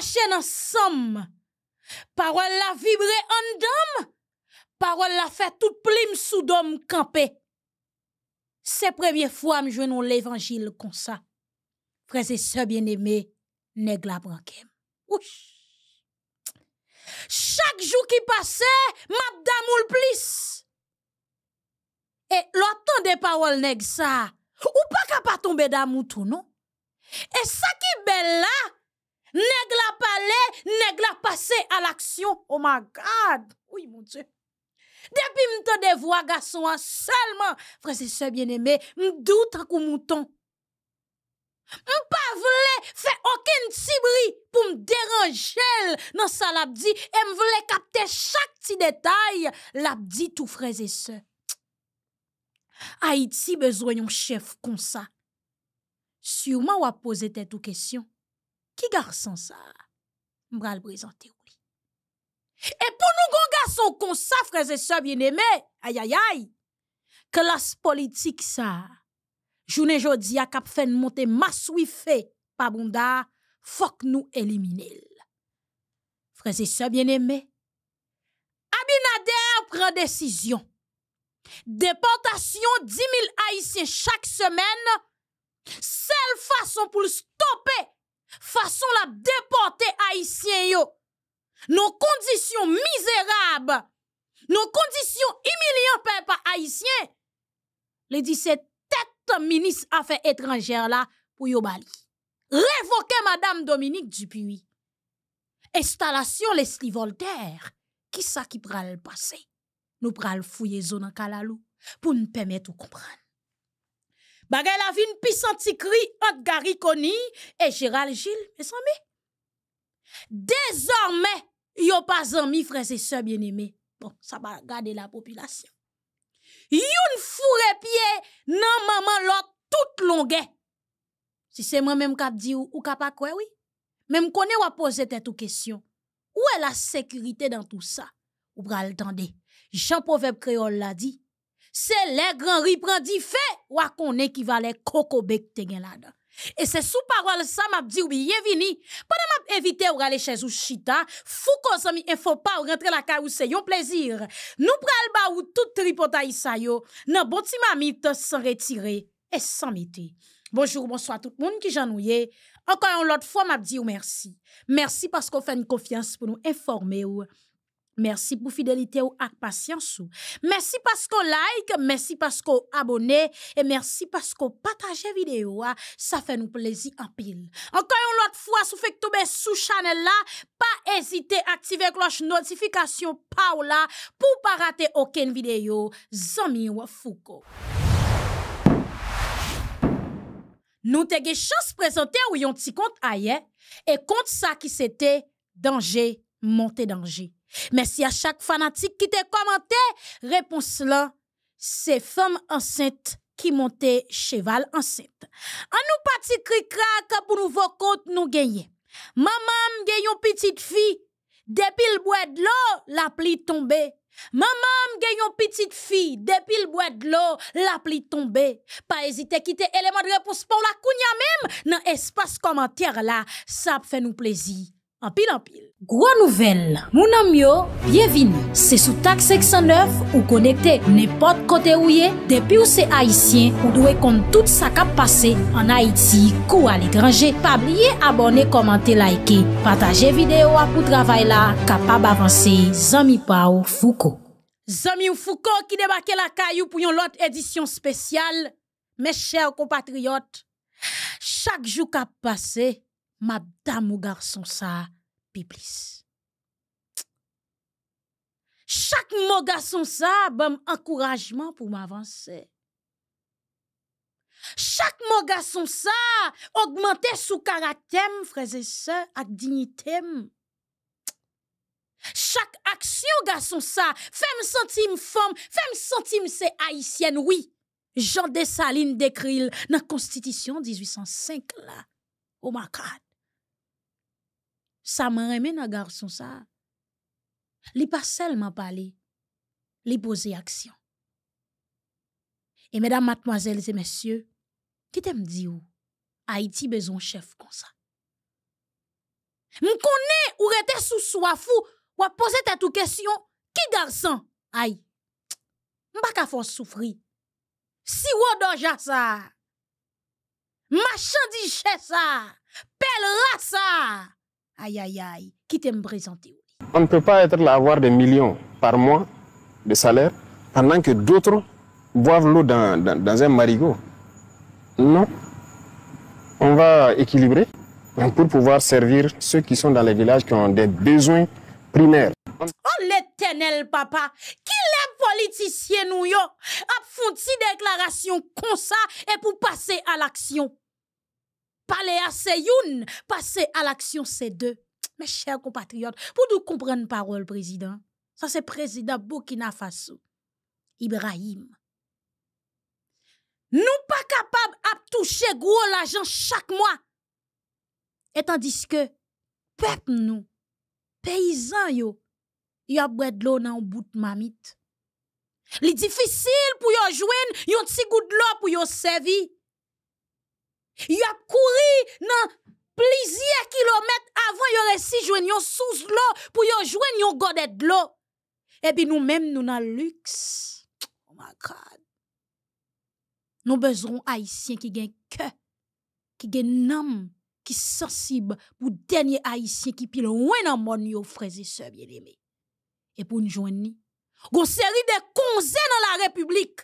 marcher ensemble. Parole la vibre en dame. Parole la fait toute plime sous dom campé. C'est première fois que l'évangile comme ça. Frères et sœurs bien aimé, nèg la branquem. Chaque jour qui passait, madame ou le plus. Et l'autre des paroles nèg ça, ou pas capable tomber d'amour tout, non? Et ça qui belle là, Nèg la parlé, nèg la passé à l'action. Oh my God! Oui, mon Dieu. Depuis m'te de voix garçon hein, seulement, frères et sœurs bien-aimés, m'doute coup mouton. M'pa aucune aucun pour me dit, et dans sa labdi et m'vle kapte chaque petit détail, labdi frère et sœurs. Haïti besoin yon chef comme ça. Sûrement a posé tête ou question. Qui garçon ça mbral présenter ou li. Et pour nous gon garson kon bien aimé, aïe aïe aïe, Classe politique sa, journée jodi a kap fen monte masoui fait, pa bonda, nous nou frères et sœurs bien-aimé aimés Abinader prend Déportation, 10 000 haïtiens chaque semaine. »« sel façon pour stopper. stopper. » façon la déporter haïtien yo. Nos conditions misérables, nos conditions humiliantes peuple haïtien. Les 17 têtes ministre affaires étrangères là pour yo Révoquer madame Dominique Dupuy. Installation Leslie Voltaire. Qui ça qui pral passé? Nous pral fouiller zone en Kalalou pour nous permettre de comprendre. Bagay la vin pisanti kri entre Gary Koni et Gérald Gilles, mes amis. Désormais, a pas d'amis, frères et sœurs bien-aimés. Bon, ça va garder la population. Yon foure pied nan maman l'autre toute longue. Si c'est moi-même qui dit ou, ou pas quoi, oui. Même connaît ou poser tête ou question. Où est la sécurité dans tout ça? Ou pral tende. Jean Proverbe Créole l'a dit, c'est les grands riz prend ou qu'on est qui va les cocobec te gen Et c'est sous parole ça m'a dit ou bienveni. Pendant m'a m'invite ou aller chez ou chita, fou qu'on s'en il faut pas ou rentrer la caille où c'est un plaisir. Nous pral ba ou tout tripotaï sa yo, nan bon ti mamite sans retirer et sans métier. Bonjour, bonsoir tout le monde qui là. Encore une autre fois m'a dit ou merci. Merci parce qu'on fait une confiance pour nous informer ou. Merci pour fidélité ou ak patience Merci parce vous like, merci parce vous abonnez et merci parce partagez partage vidéo. Ah. Ça fait nous plaisir en pile. Encore une autre fois, si vous faites tomber sous channel là, pas hésiter à activer cloche notification pour ne pour pas rater aucune vidéo. Zami Foucault. Nous te ge chance prezante ou yon petit compte ailleurs et compte ça qui c'était danger, monter danger. Merci à chaque fanatique qui t'a commenté. Réponse là, c'est femme enceinte qui montait cheval enceinte. En nous parti cri pour nous voir compte nous gagner. Maman gagne une petite fille. Depuis le bois de l'eau, la pluie tombée. Maman gagne une petite fille. Depuis le bois de l'eau, la pluie tombée. Pas hésiter à quitter éléments de réponse pour la kounya même dans l'espace commentaire là. Ça fait nous plaisir. Anpil, anpil. Gwa nouvel, moun anmyo, bienvin. Se sou tak 609 ou konekte nepot kote ouye, depi ou se Haitien ou dwe kont tout sa kap pase, an Haiti, kou al e grange, pabliye abone, komante, laike, pataje videyo apou travay la, kapab avanse, zami pa ou fuko. Zami ou fuko ki debake la kayou pou yon lot edisyon spesyal, me chè ou kompatriot, chak jou kap pase, pi plis. mot ça sa, pour pour pou Chaque ça caractère, sous sa, augmente sou sœurs à se, ak dignitem. Chaque action, sentir sa, femme, femme femme fem sentim c'est haïtienne. oui. Jean Dessalines dekril la Constitution 1805 là, au oh my ça m'a remis un garçon ça. Il pas seulement parlé, il poser action. Et mesdames, mademoiselles et messieurs, qui t'aime dit où Haïti besoin chef comme ça. Nous ou rete sous soi fou ou poser ta question, qui garçon Aïe. pas ka force souffrir. Si ou doja ça. Machin ça. ça. Aïe, aïe, aïe, qui t'aime présenter On ne peut pas être là, avoir des millions par mois de salaire pendant que d'autres boivent l'eau dans, un marigot. Non. On va équilibrer pour pouvoir servir ceux qui sont dans les villages qui ont des besoins primaires. Oh l'éternel papa, qui les politiciens nous yo a font déclaration comme ça et pour passer à l'action parler à c'est une, passer à l'action c'est deux. Mes chers compatriotes, pour nous comprendre parole, président, ça c'est président Burkina Faso, Ibrahim. Nous pas capables à toucher gros l'argent chaque mois. Et tandis que, peuple nous, paysans yo, yo a de l'eau dans bout de mamite. est difficile pour yo joindre yon petit goût de l'eau pour yo servir. Il a couru dans plusieurs kilomètres avant de rejoindre une source sous l'eau pour rejoindre à godette de l'eau. Et eh puis nous-mêmes, nous avons luxe. Oh my God. Nous besoin haïtiens qui ont cœur, qui ont un âme, qui sont sensibles pour dernier haïtiens qui pile loin dans mon monde, frères et sœurs bien-aimés. Et pour nous joindre, une série de conseils dans la République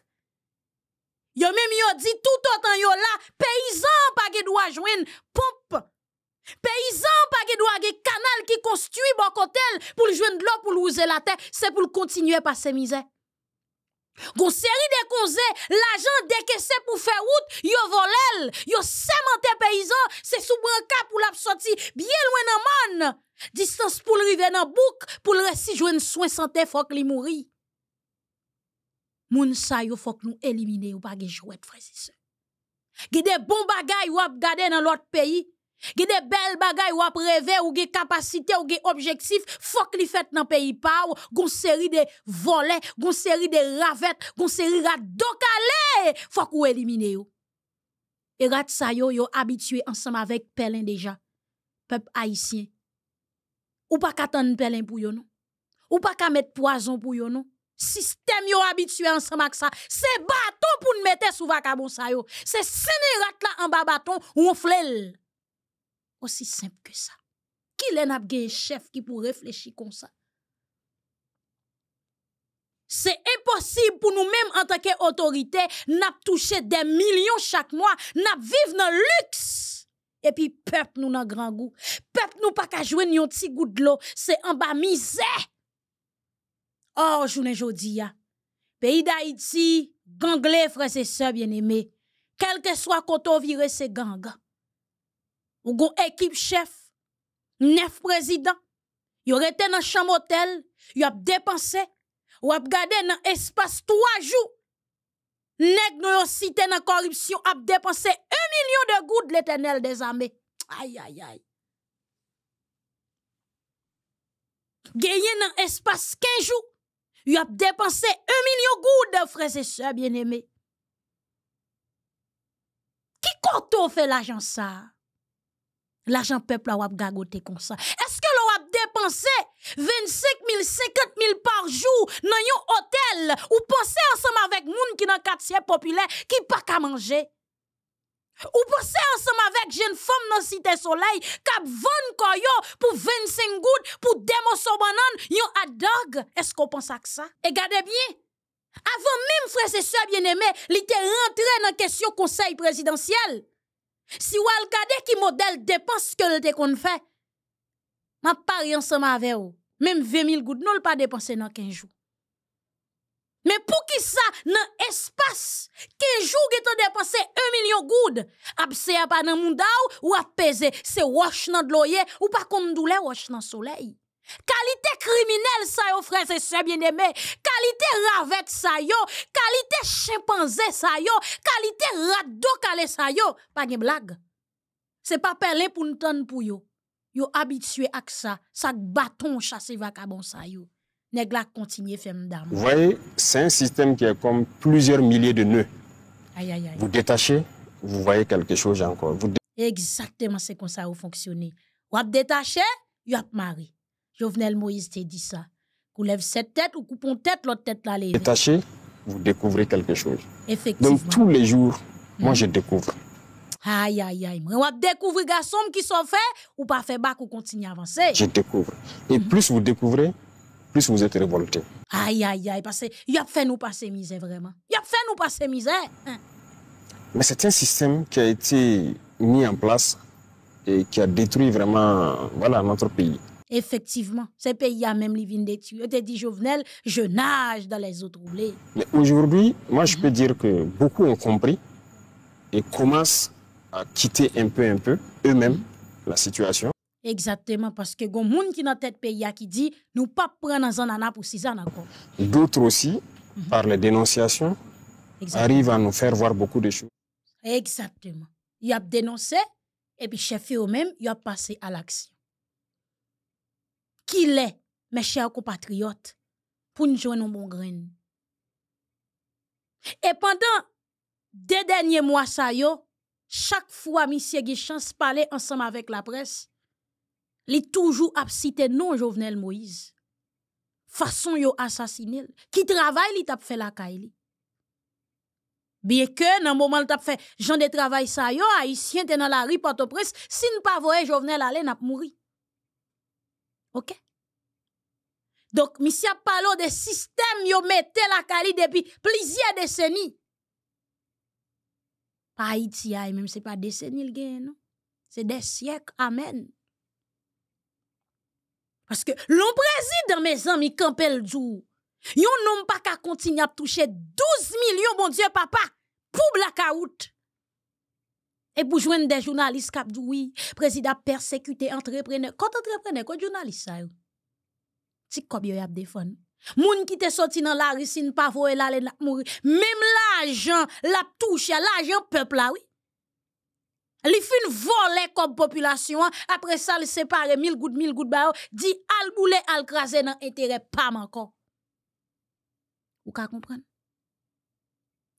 Yo même yo dit tout autant yo là, paysan pa qui doit joindre pompe. Paysan pas qui doit un canal qui construit bon cotel pour joindre de l'eau pour user la terre, c'est pour continuer passer misère. Gon série de causes, l'argent décaissé pour faire route, yo volel, yo les paysan, c'est sous cas pour la sortir bien loin dans monde. Distance pour le river dans bouc, pour le rester joindre soin santé faut qu'il mourir. Moun sa yo fok nou elimine pa jouet frezise. des bon bagay ap gade nan lot l'autre pays. bel bagay ap reve ou ge capacité ou ge objectif fok li fet nan pays pa ou, une série de vole, une série de ravet, gon seri rat dokale, fok ou elimine yo. E rat sa yo yo habitué ensemble avec pelin déjà, peuple Ou pa katan pour pou yo non ou pas qu'à poison pou yo non système habitué ensemble ça c'est bâton pour nous mettre sous vacabon ça c'est sénérat là en bas bâton ou flèl aussi simple que ça qui l'en a un chef qui pour réfléchir comme ça c'est impossible pour nous-mêmes en tant qu'autorité n'a touché des millions chaque mois n'a vivre dans le luxe et puis peuple nous dans grand goût peuple nous pas qu'à jouer un petit goût de l'eau c'est en bas misère Or, je ne pays d'Haïti, ganglé, frères et sœurs bien-aimés, quel que soit côté viré ces gangs, ou gon équipe chef, neuf présidents, yon été dans chambre hôtel, yon a dépensé, ou a gardé dans l'espace trois jours, nèg nou yon cité dans la corruption, a dépensé un million de gouttes l'éternel des armées. Aïe, aïe, aïe. Gagné dans l'espace 15 jours, vous avez dépensé 1 million de frères et sœurs bien-aimés. Qui compte fait l'argent ça? L'argent peuple a gagoté comme ça. Est-ce que l'on a dépensé 25 000, 50 000 par jour dans un hôtel ou penser ensemble avec moun qui dans quartier populaire qui pas qu'à manger? Ou pensez ensemble avec jeune femme dans cité soleil a 20 koyo pour 25 goud pour démoso banane yon est-ce qu'on pense à ça et regardez bien avant même frère et soeur bien aimé il était rentré dans la question conseil présidentiel si vous regardez qui modèle dépense que le te je fait m'a pari ensemble avec vous même 20 000 20000 goud pouvez pas dépenser dans 15 jours mais pour qui ça nan espace, kejou ge ton depanse 1 million goud, à ya pa nan moun ou ou apese se wash nan loyer ou pa kon doule wash nan soleil qualité ça sa yo c'est se aimé qualité ravette sa yo, qualité chimpanze sa yo, qualité raddo kale sa yo, pa gen c'est Se pa pour nous nton pou yo, yo ça ak sa, sak baton chasse vacabon sa yo. Vous voyez, c'est un système qui est comme plusieurs milliers de nœuds. Vous détachez, vous voyez quelque chose encore. Vous Exactement, c'est comme ça vous fonctionnez. Vous détachez, vous avez marié. Jovenel Moïse te dit ça. Vous lève cette tête ou coupons tête, l'autre tête là lève. Détaché, vous découvrez quelque chose. Effectivement. Donc tous les jours, moi hmm. je découvre. Aïe, aïe, aïe. Vous découvrez les garçons qui sont faits ou pas fait bac ou continuer à avancer. Je découvre. Et hmm. plus vous découvrez, plus vous êtes révolté. Aïe, aïe, aïe, parce qu'il a fait nous passer misère vraiment. Il a fait nous passer misère. Hein. Mais c'est un système qui a été mis en place et qui a détruit vraiment voilà, notre pays. Effectivement, ce pays a même les vignes détruits. Je Jovenel, je nage dans les eaux troublées. Mais aujourd'hui, moi, je peux mhm. dire que beaucoup ont compris et commencent à quitter un peu, un peu, eux-mêmes, la situation. Exactement, parce que y a monde qui dans tête pays qui dit nous pas prendre an pour six ans encore. D'autres aussi, mhm. par les dénonciations, arrivent à nous faire voir beaucoup de choses. Exactement. Il a dénoncé et puis chef eux-mêmes, il a passé à l'action. Qui est, mes chers compatriotes, pour nous joindre bon grain. Et pendant deux derniers mois ça yo, chaque fois monsieur Guichance parlait ensemble avec la presse, li toujours ap non Jovenel Moïse. Façon yo assassiné, qui travaille, li tap fait la kaili. Bien que nan moment tap fait gens de travail sa yo haïtien te dans la rue Port-au-Prince, si ne pas voye Jovenel aller n'ap mouri. OK? Donc monsieur a parlé de système yo mette la kaili depuis plusieurs décennies. Pas Haïti, même c'est pas décennie le non? C'est des siècles. Amen. Parce que lon président, mes amis mi kampel Il n'y a pas qu'à continuer à toucher 12 millions, mon dieu papa, pour blakaout. et pour joindre des journalistes. qui oui, Président persécuté, entrepreneur. quand entrepreneur, quand journaliste C'est yo? Tik y défendre? yap defon. Moun qui te sorti dans la risin, pas vo pas mourir. la l'argent, la la touche, l'argent, peuple peuple, oui. Li fin vole comme population, hein. après ça, il séparé mille gouttes, mille gouttes, bah, oh. dit al boule, al krasé dans intérêt pas encore. Ou ka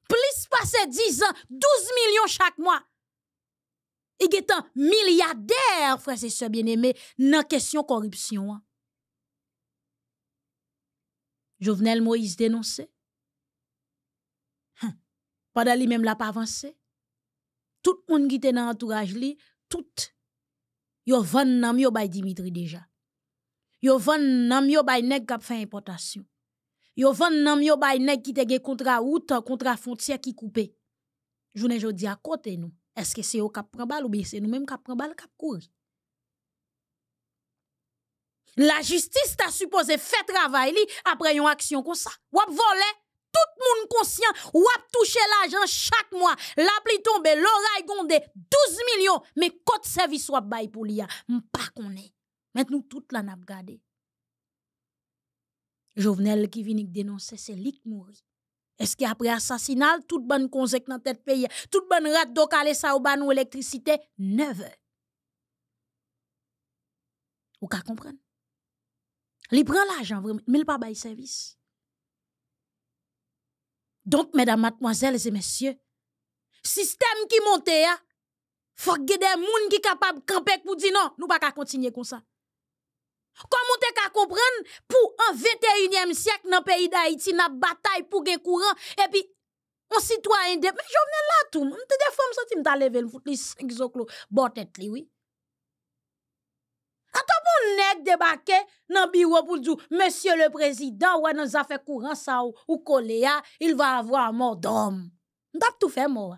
Plus passe 10 ans, 12 millions chaque mois. Il est un milliardaire, frère et soeur bien aimé dans question corruption. Hein. Jovenel Moïse dénoncé. Hein. Pendant lui-même, l'a pas avancé tout le monde qui était dans l'entourage, li, tout, yo vann nam yo bay Dimitri déjà. Yo vann nam yo bay nek kap fin importation. Yo vann nam yo bay nek qui te gen contrat route, la frontière qui coupé. dis jodi à côté nous. Est-ce que c'est eux ont pris prend balle ou bien c'est nous mêmes qui avons pris prend balle cap courir? La justice t'a supposé faire travail li après une action comme ça. Wap voler tout le monde conscient, ou toucher l'argent chaque mois, L'appli pli tombe, l'oreille gonde, 12 millions, mais le service ou bay pour l'IA, sais pas. Maintenant, tout la nap gade. Jovenel qui vinik dénoncer, c'est lik mouri. Est-ce qu'après l'assassinat, tout bon conseil dans tête pays, tout bon rat do kale sa ou ban ou électricité, 9 Ou Vous comprendre? Li prend l'argent vraiment, mais il pas le service. Donc, mesdames, mademoiselles et messieurs, système qui monte, il faut que des gens qui capables de camper pour dire non, nous ne pouvons pas continuer comme ça. Comment comprendre pour un 21e siècle dans le pays d'Haïti, la bataille pour un courant, et puis on citoyen de... Mais je là tout, des fois je me lever le foot, oui yon nèg débarqué nan bureau pour dire monsieur le président ou dans affaire courant ça ou, ou coléa, ah, il va avoir un mort d'homme. M'tap tout fait moi.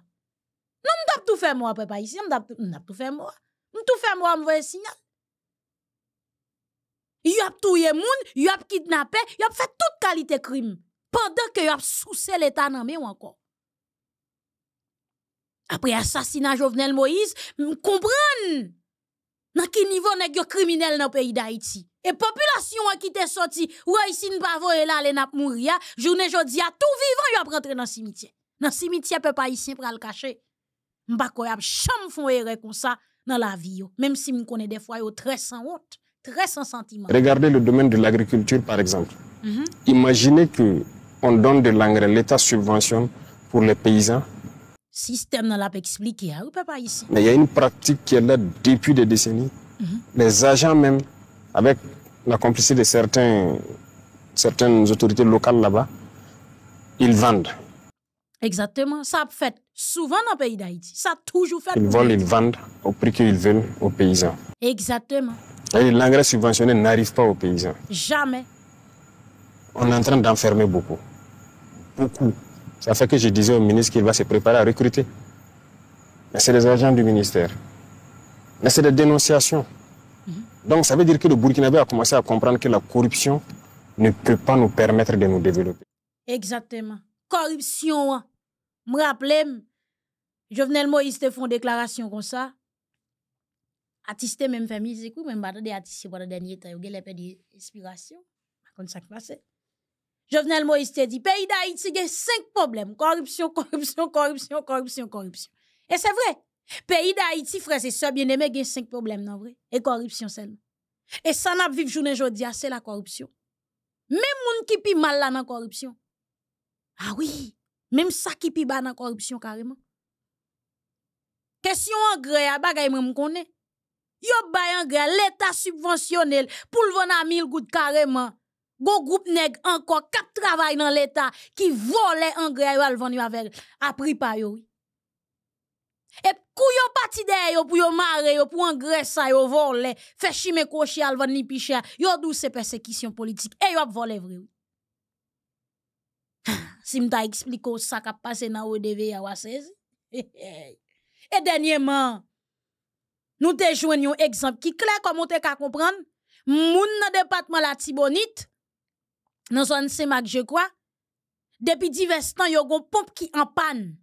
Non m'tap tout fait moi papa ici, m'tap tout fait moi. tout fait moi m'voye signal. Yo tout touye moun, yo a kidnappé, y a fait toute qualité crime pendant que il a l'état nan ou encore. Après assassinat Jovenel Moïse, comprendre dans niveau niveau des yo dans le pays d'Haïti. E population qui est te où ou a yisi n'pavo e la le nap mouri ya, hein. jounen jodi a tout vivant yo cimetière rentre nan cimetière Nan simitye pe pa yisi pral kache. ne koy pas chame fon comme ça ça dans la vie. Même si m des des fois très sans honte, très sans sentiment. Regardez le domaine de l'agriculture par exemple. Mhm. Imaginez que on donne de l'engrais, l'État subventionne pour les paysans, système dans expliqué. Hein, Mais il y a une pratique qui est là depuis des décennies. Mm-hmm. Les agents même, avec la complicité de certains, certaines autorités locales là-bas, ils vendent. Exactement, ça fait souvent dans le pays d'Haïti. Ça a toujours fait. Ils volent, ils vendent au prix qu'ils veulent aux paysans. Exactement. L'engrais subventionné n'arrive pas aux paysans. Jamais. On est en train d'enfermer beaucoup. Beaucoup. Ça fait que je disais au ministre qu'il va se préparer à recruter. Mais c'est les agents du ministère. Mais c'est des dénonciations. Donc ça veut dire que le Faso a commencé à comprendre que la corruption ne peut pas nous permettre de nous développer. Exactement. Corruption. Je hein. me rappelle, Jovenel Moïse fait font déclaration comme ça. Artiste même famille, musique, même pas de artiste pendant le dernier temps, il a perdu inspiration. Comme ça qui passe. Jovenel Moïse te dit, pays d'Haïti, il y a cinq problèmes. Corruption, corruption, corruption, corruption, corruption. Et c'est vrai. Pays d'Haïti, frère, c'est ça bien aimé, il y a cinq problèmes, non vrai? Et corruption seulement. Et ça n'a vivre journée aujourd'hui, ah, c'est la corruption. Même gens qui pi mal là dans corruption. Ah oui, même ça qui pi bas dans corruption carrément. Question engrais ah, à bagay même connaît. Yo en gré, l'état subventionnel pour le vendre à mille gouttes carrément. Go groupe nèg encore quatre travail dans l'état qui volait engrais yo al vendu avec a pris pa yo. Et kou yo pati de yo pou yo mare yo pou engrais ça yo volé, fè chimé cocher al vendu piché, yo douce persécution politique et yo volé vrai. Si m'ta expliqué ça qui passé dans ODV à 16 Et dernièrement, nous te joignons exemple qui clair comme on te ka comprendre. Moun nan département la Tibonite, dans zone saint je crois. Depuis divers temps, il y a une pompe qui en panne.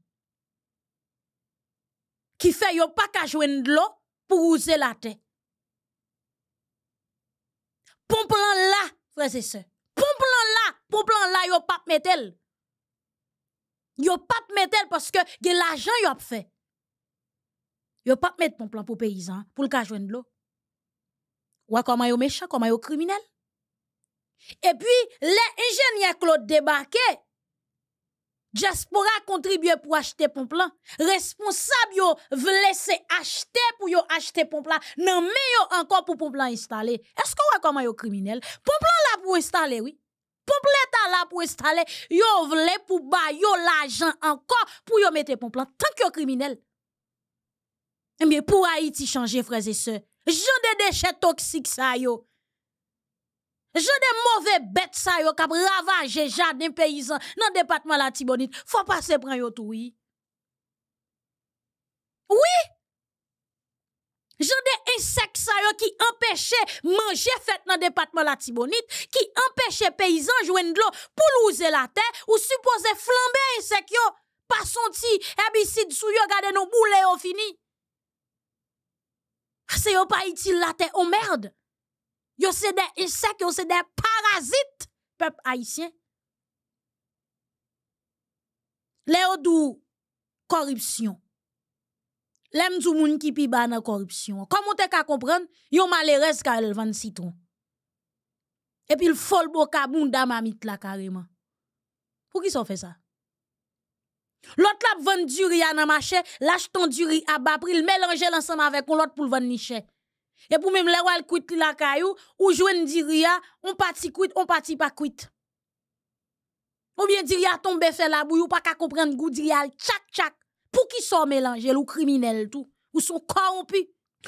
Qui fait qu'il pas qu'à jouer de l'eau pour user la tête. Pompe là, frères et sœurs. Pompe l'an là, pompe l'an là, il pas de Il n'y pas de parce que y l'argent qui fait. Il pas de métal pompe l'an pour paysan, pour le cas jouer de l'eau. Ou comment il méchant, comment il criminel. Et puis, les ingénieurs Claude débarqué, diaspora contribué pour acheter pompe Responsable yo laisser acheter pour yo acheter pompe plan Non mais yo encore pour pompe installer. Est-ce qu'on voit comment yo criminel? Pompe là pour installer, oui. Pompe là pour installer. Yo vle pour l'argent encore pour yo mettre pompe Tant que yo criminel. bien, pour Haïti changer, frères et sœurs. J'en des déchets toxiques ça j'ai des mauvais bêtes qui yo ravagé ravager jardin paysan dans le département la Tibonite. Faut pas se prendre tout oui. Oui. J'ai des insectes ça yo qui empêchaient manger fait le département la Tibonite, qui empêchaient paysan joindre de l'eau pour louser la terre ou supposé flamber insectes yo pas senti herbicide sou yo garder nos boulets au fini. Ah, c'est pas utile la terre, oh merde. Yo se de insectes, yo se de parasites, peuple haïtien. Le yo dou corruption. qui zou moun ki pi ba nan koripsyon. on te ka restes yo malerez ka el citron. Et puis l fol bo ka moun la carrément. Pour qui so fait ça? L'autre la vann du riz à marché, lâche ton du riz à bas prix, le mélanger l'ensemble avec l'autre pour le vendre E pou mèm lè wè l kouit l lakayou, ou jwen di ria, on pati kouit, on pati pa kouit. Ou mèm di ria tombe fè la bouyou, pa ka komprenn gou di rial, tchak tchak, pou ki son mèlange l ou kriminel tou. Ou son kwa ou pi.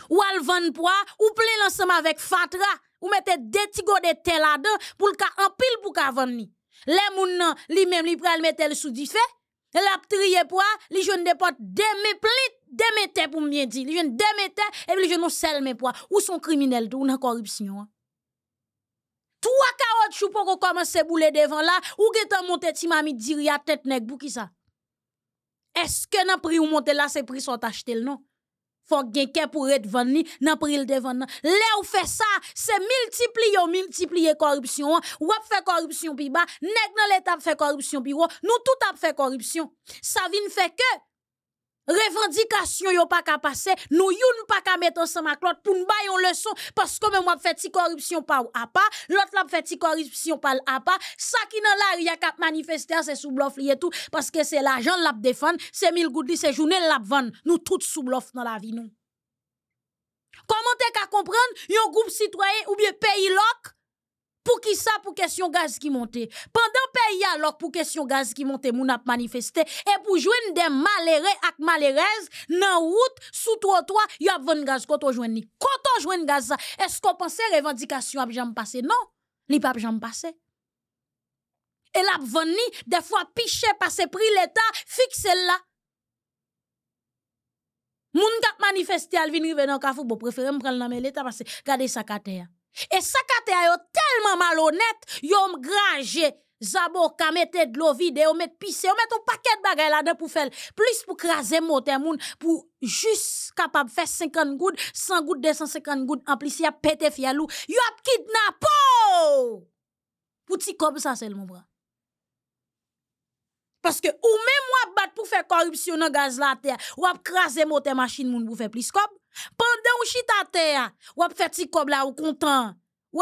Ou al vèn po a, ou plè l ansèm avèk fatra, ou mètè deti go de tel adè, pou l ka anpil pou ka vèn ni. Lè moun nan, li mèm li pral mètè l sou di fè, l ap triye po a, li jwen depote demè plit. démettez pour me dire. Ils deux métiers et puis ils viennent selme mes poids. Ou sont criminels ou dans corruption. Hein. Trois caoutchoucs pour commencer à bouler devant là, ou que tu monte ti mami dire tête nèg pour qui ça? Est-ce que nan prix ou monte là, c'est prix sont acheté le non? Faut quelqu'un pour être vanni, nan prix le devant là. Là ou fait ça, c'est multiplier ou multiplier corruption. Hein. Ou fait corruption pi bas, nèg dans l'état fait corruption pi nous tout a fait corruption. Ça vient fait que revendication yon pas qu'à passer nous youn pas qu'à mettre ensemble avec l'autre pour nous bailler leçon parce que même moi fait ti corruption pas à pas l'autre l'a fait ti corruption pas à pas ça qui dans la ria cap manifester c'est sous bluff et tout parce que c'est l'argent l'a défendre c'est mille goudli, c'est journée l'a vendre nous toutes sous bluff dans la vie nous comment t'es ka comprendre yon groupe citoyen ou bien pays lock? Pour qui ça Pour question gaz qui monte. Pendant pays alors pour question gaz qui monte, moun ap manifesté et pour joindre des malheureux ak malheureuses nan route sous trottoir, y a de gaz quand on ni. Quand on gaz est-ce qu'on pensait revendication ap jam passé? Non, li pas jamais passer. Et la vendre des fois piché par prix l'état fixe là. Moun kap manifesté al vin rive nan kafou, bon préfère me prendre l'état parce que regardez sa kater. E sakate a yo telman malonet, yo m granje, zabor kamete dlo vide, yo met pise, yo met ton paket bagay la de pou fel, plis pou krasen moten moun pou jis kapab fes 50 goud, 100 goud, 250 goud, an plis ya pete fyalou, yo ap kidnapou! Pouti kob sa sel moun bra. Paske ou mem wap bat pou fè korupsyon nan gaz la te, wap krasen moten machin moun pou fè plis kob, Pendant ou chita te ou ap fè ti kob la ou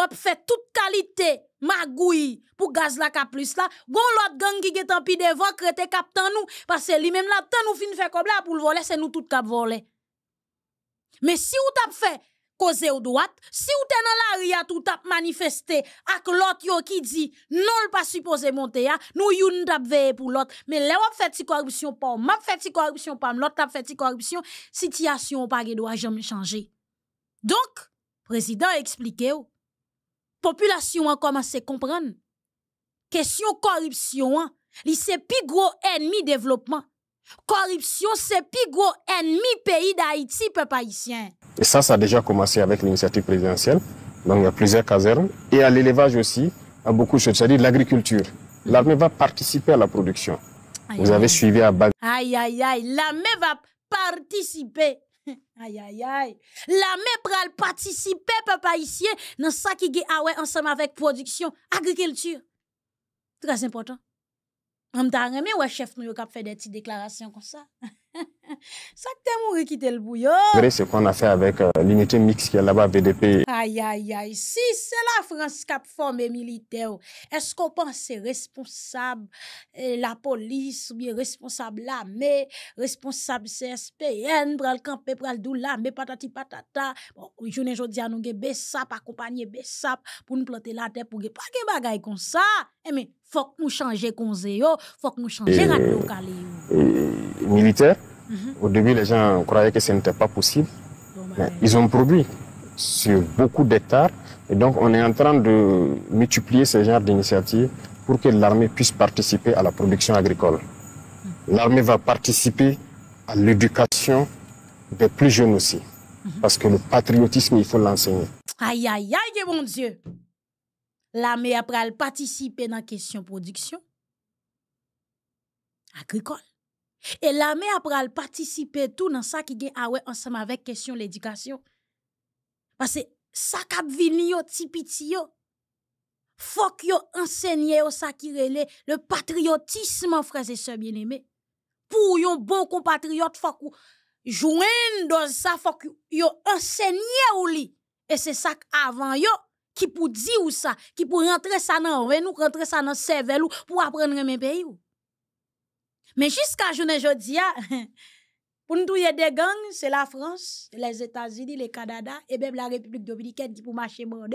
ap fait fè tout qualité, magouy, pou gaz la ka plus la. Gon lot gang ki get pi devan, krete kap tan nou. que li même la tan nou fin fè kob la pou voler se nous tout kap volé. Mais si ou tap fait causer ou droite. Si vous t'es dans la ria tout tap manifester avec l'autre yo qui dit non pas supposé monter nous, nous youn tap veiller pour l'autre. Mais là on fait corruption pas, m'a fait corruption pas, l'autre t'a fait corruption, situation pas doit jamais changer. Donc, président expliqué la population a commencé à comprendre. Question corruption, hein. li c'est plus gros ennemi développement. Corruption, c'est plus gros ennemi pays d'Haïti, peuple haïtien. Et ça, ça a déjà commencé avec l'initiative présidentielle. Donc, il y a plusieurs casernes. Et à l'élevage aussi, à beaucoup de choses, c'est-à-dire l'agriculture. L'armée va participer à la production. Vous avez suivi à base... Aïe, aïe, aïe. L'armée va participer. Aïe, aïe, aïe. L'armée va participer, peuple haïtien, dans ça qui est ah ensemble avec production, agriculture. Très important. On t'a mais ou chef nous qui a fait des petites déclarations comme ça. ça que t'es mouru qui le bouillon. C'est ce qu'on a fait avec euh, l'unité mix qui est là-bas, VDP. Aïe, aïe, aïe. Si c'est la France qui a formé militaire, est-ce qu'on pense responsable euh, la police ou bien responsable l'armée, responsable CSPN, pour le camper, pour le doula, mais patati patata. Bon, je ne dis à nous, Bessap, accompagner Bessap pour nous planter la terre pour que pas des bagaille comme ça. Eh, faut que nous changions il faut que nous changions eh, la eh, Militaire, mhm. au début, les gens croyaient que ce n'était pas possible. Bah, ils ont produit sur beaucoup d'hectares. Et donc, on est en train de multiplier ce genre d'initiatives pour que l'armée puisse participer à la production agricole. Mhm. L'armée va participer à l'éducation des plus jeunes aussi. Mhm. Parce que le patriotisme, il faut l'enseigner. Aïe, aïe, aïe, mon Dieu! l'armée a pral participer dans question production agricole. Et l'armée a pral participer tout dans ça qui est, ah ensemble avec question l'éducation. Parce que ça cap vini yo piti yo. Faut que yo enseigner yo ça qui est le patriotisme frères et sœurs bien-aimés. Pour yon bon compatriote faut que joindre dans ça faut que yo enseigner ou li. Et c'est ça qu'avant yo qui pou dire ou ça qui pou rentrer ça nan le ou, rentre sa nan sevel ou, pou apprendre remen pays. ou. Mais jusqu'à pour nous pour pou nou des de la France, les états unis le Canada et même la République Dominicaine qui pou marcher. mande,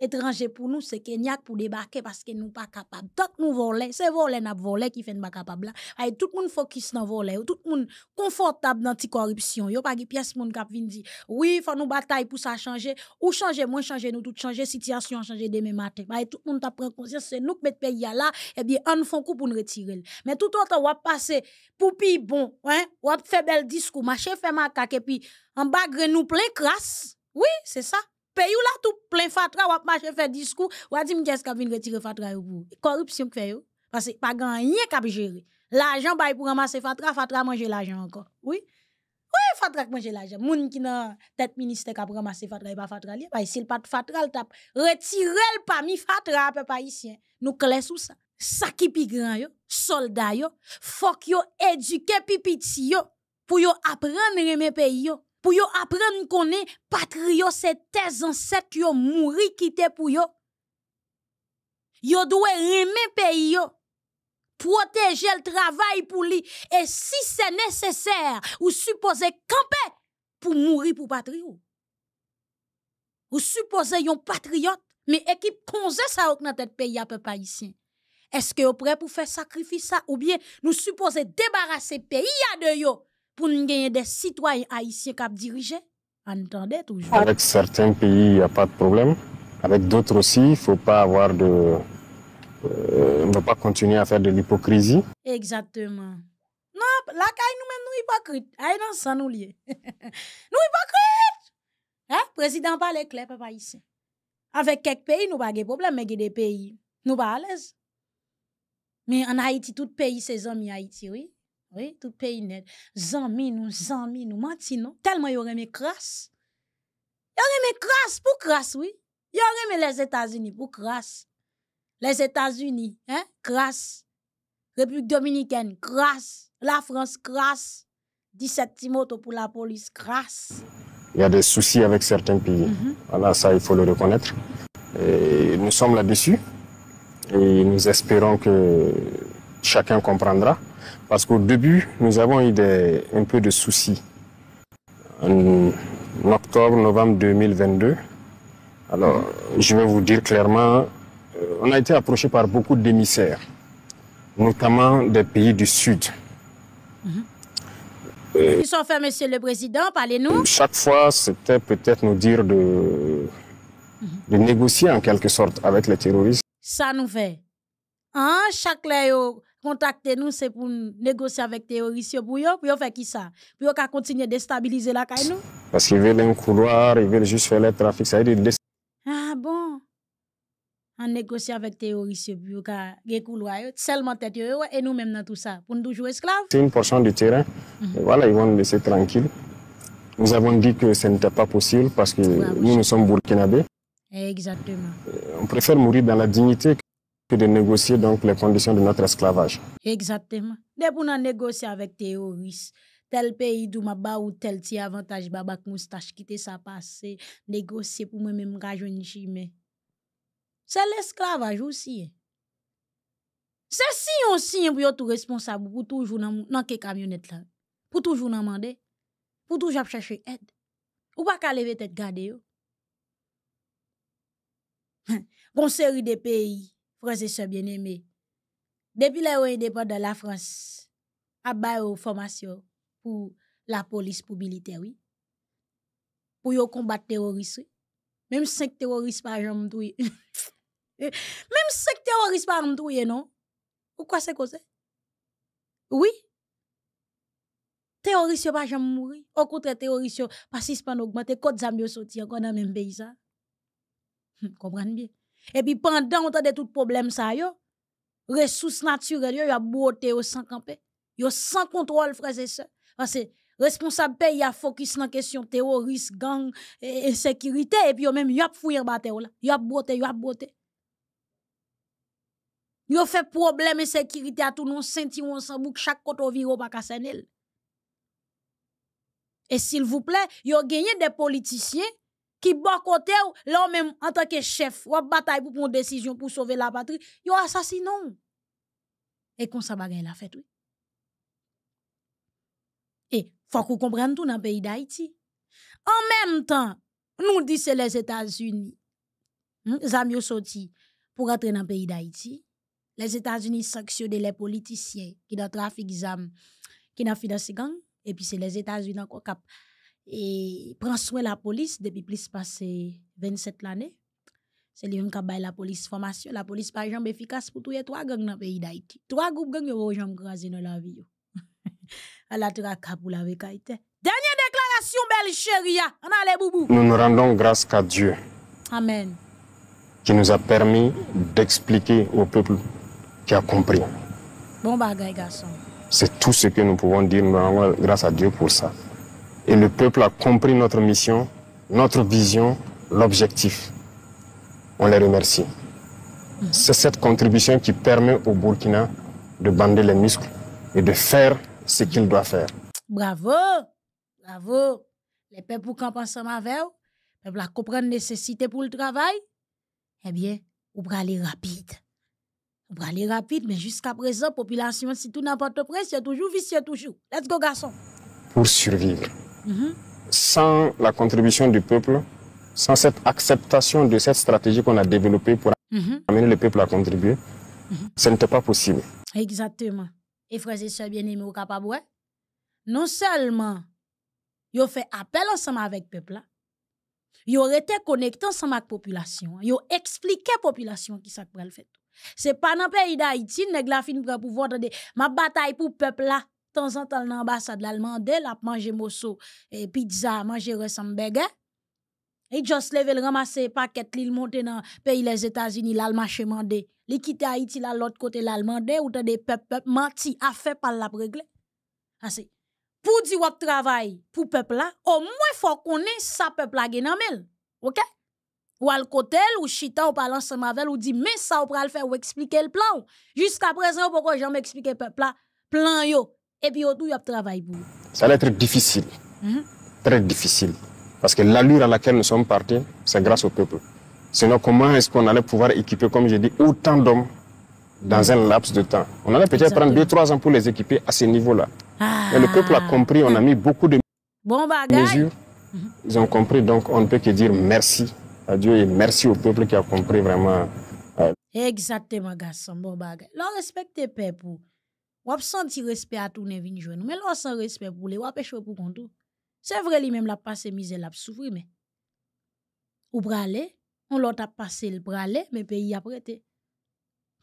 étranger pour nous, c'est Kenyak pour débarquer parce que nous pas capables. Tant que nous voler, c'est voler n'a volé qui fait pas capable là. Et tout le monde focus dans voler, tout le monde confortable dans la corruption. a pas de pièce monde qui vient dire oui, il faut nous bataille pour ça changer ou changer moins changer nous tout changer situation changer demain matin. tout le monde t'a pris conscience c'est nous qui met pays là et eh bien on font coup pour nous retirer. Mais tout autant on va passer pour bon, hein, on va faire bel discours, marcher faire macaque et puis en bas, nous plein crasse. Oui, c'est ça pays où là tout plein fatra ou ap marcher faire discours ou a dit qu'est-ce qu'a retirer fatra yo pour corruption fait yo parce que pas kap qu'a gérer l'argent bay pour ramasser fatra fatra manger l'argent encore oui oui fatra manger l'argent moun qui nan tête ministère qu'a ramasser fatra et pas fatra li il bah, s'il pas fatra le tap retirer le parmi fatra peuple haïtien nous clé ça ça qui pi grand yo soldat yo faut yo éduquer pipiti yo pour yo apprendre aimer pays yo pour yo apprendre qu'on est patrio c'est tes ancêtres yo mouri quitté pour yo. Yo doit aimer pays Protéger le travail pour lui et si c'est nécessaire ou supposé camper pour mourir pour patrio ou. supposé yon patriote mais équipe konze ça dans tête pays à près ici. Est-ce que vous prêt pour faire sacrifice ça ou bien nous supposé débarrasser pays à de yo pour nous gagner des citoyens haïtiens qui dirigés Entendez toujours. Avec certains pays, il n'y a pas de problème. Avec d'autres aussi, il ne faut pas avoir de. Euh, ne pas continuer à faire de l'hypocrisie. Exactement. Non, là, nous-mêmes, nous hypocrites. ça, nous sommes nous hypocrites! Hein? Président parle clair, papa, ici. Avec quelques pays, nous pas de problème, mais des pays. Nous pas à l'aise. Mais en Haïti, tout pays, c'est amis Haïti, oui. Oui, tout pays net. Zami nous, zami nous, tellement nous. Tellement yo crasse ils aurait mis crasse pour crasse oui. y aurait les états unis pour crasse Les états unis hein, crasse République dominicaine, crasse La France, crasse. 17 timoto pour la police, crasse Il y a des soucis avec certains pays. Alors mhm. ça, il faut le reconnaître. Et nous sommes là-dessus. Et nous espérons que chacun comprendra. Parce qu'au début, nous avons eu un peu de soucis. En, octobre, novembre 2022, alors je vais vous dire clairement, euh, on a été approché par beaucoup d'émissaires, notamment des pays du Sud. Mm-hmm. Euh, Ils sont faits, Monsieur le Président, parlez-nous. Chaque fois, c'était peut-être nous dire de, mm-hmm. de négocier en quelque sorte avec les terroristes. Ça nous fait. Hein? Chaque contactez nous c'est pour négocier avec les pour pour pour pour qui ça, sa? Pou yo ka de la caïnou. Parce qu'ils veulent un couloir, ils veulent juste faire le trafic, ça Ah bon? on négocie avec les pour yo ka ge seulement yo, seulement. tèt yo et nous, tout ça Pour nous jouer esclaves C'est une portion du terrain, mhm. voilà, ils vont nous laisser tranquille. Nous avons dit que ce n'était pas possible parce que nous, nous sommes burkinabés. Exactement. Euh, on préfère mourir dans la dignité que de négocier donc les conditions de notre esclavage. Exactement. Dès qu'on a négocié avec terroristes, tel pays d'où ma ba ou tel petit avantage babak moustache quitter ça passer, négocier pour moi-même gagne chimé. C'est l'esclavage aussi. C'est si on signe pour tout responsable pour toujours dans dans que camionnette là, pour toujours demander, pour toujours chercher aide. Ou pas qu'à lever tête garder. Bon série de pays prese sebyen eme. Depi la yo yon depan de la Frans, abay yo formasyon pou la polis pou biliterwi. Pou yo kombat terorist. Mem se k terorist pa jom mtouye. Mem se k terorist pa mtouye, non? Pou kwa se kose? Oui. Terorist yo pa jom mmouri. Okoutre terorist yo, pasis pan ogmante kote zanm yo soti an konan men beyi sa. Kombran miye? Et puis pendant on des tout problème ça yo, ressources naturelles yo y a beauté au sans camper, yo sans contrôle frères et sœurs parce que responsable pays a focus dans question terroriste, gang, insécurité et, et puis eux même y a en bateau là, y a beauté, y a beauté. Yo fait problème et sécurité à tout non senti on sans bouc chaque côté viro pas casser Et s'il vous plaît, yo gagné des politiciens qui bon côté là même en tant que chef, ou bataille pour prendre décision pour sauver la patrie, yo assassinon. Et comme ça bagay la fête, oui. Et faut qu'on comprenne tout dans le pays d'Haïti. En même temps, nous disons c'est les États-Unis. Hmm, yo sorti pour entrer dans le pays d'Haïti. Les États-Unis sanctionnent les politiciens qui dans trafic zam, qui dans les gang. Et puis c'est les États-Unis encore et prend soin de la police depuis plus de 27 l'année. C'est lui qui a la police formation. La police pas jamais efficace pour trouver trois gangs dans le pays d'Haïti. Trois groupes gangs des jamais crasé dans la vie. Elle a traqué pour la vécaïté. Dernière déclaration, belle chérie. On boubou. Nous nous rendons grâce à Dieu. Amen. Qui nous a permis d'expliquer au peuple qui a compris. Bon bagage, garçon. C'est tout ce que nous pouvons dire. Nous rendons grâce à Dieu pour ça et le peuple a compris notre mission, notre vision, l'objectif. On les remercie. C'est cette contribution qui permet au Burkina de bander les muscles et de faire ce qu'il doit faire. Bravo, bravo. Les peuples campent ensemble avec les peuples comprennent la nécessité pour le travail. Eh bien, on va aller rapide. On va aller rapide, mais jusqu'à présent, population, si tout n'importe quoi, c'est toujours vicieux, toujours. Let's go, garçon. Pour survivre. Sans la contribution du peuple, sans cette acceptation de cette stratégie qu'on a développée pour mhm. amener le peuple à contribuer, mhm. ce n'était pas possible. Exactement. Et frères et sœurs bien-aimés au capable, hein, non seulement ils ont fait appel ensemble avec le peuple, ils ont été connectés ensemble avec la population, ils ont expliqué la population qui ça le fait. C'est pas dans le pays d'Haïti, nèg la fin pour pouvoir ma bataille pour peuple là temps en temps dans l'ambassade l'allemande l'a mangé mousseau et pizza mangé ensemble et juste levé le ramasser paquet li monte dans pays les États-Unis l'a marché mandé li quitte Haïti là l'autre côté l'allemande ou tant des peuple menti a fait par la régler assez ah, pour dire ou travail pour peuple là au moins faut ait sa peuple là genamel OK ou al kotel, ou chita ou parle ensemble avec ou dit mais ça on le faire ou expliquer le plan jusqu'à présent pourquoi j'en m'explique peuple là plan yo et pour Ça allait être difficile. Mhm. Très difficile. Parce que l'allure à laquelle nous sommes partis, c'est grâce au peuple. Sinon, comment est-ce qu'on allait pouvoir équiper, comme je dis, autant d'hommes dans un laps de temps On allait peut-être prendre 2-3 ans pour les équiper à ce niveau-là. et Mais le peuple a ah. compris, on a mis beaucoup de mesures. Mhm. Ils ont compris, donc on ne peut que dire merci à Dieu et merci au peuple qui a compris vraiment. Euh, Exactement, garçon. Bon bagage. L'on peuple wap santi respect à tourner vin joindre nous mais senti sans respect pour les wap pécho e pour kontou c'est vrai lui même la passé misère l'a souffri, mais ou bralé on l'ont a passé le bralé mais pays a prêté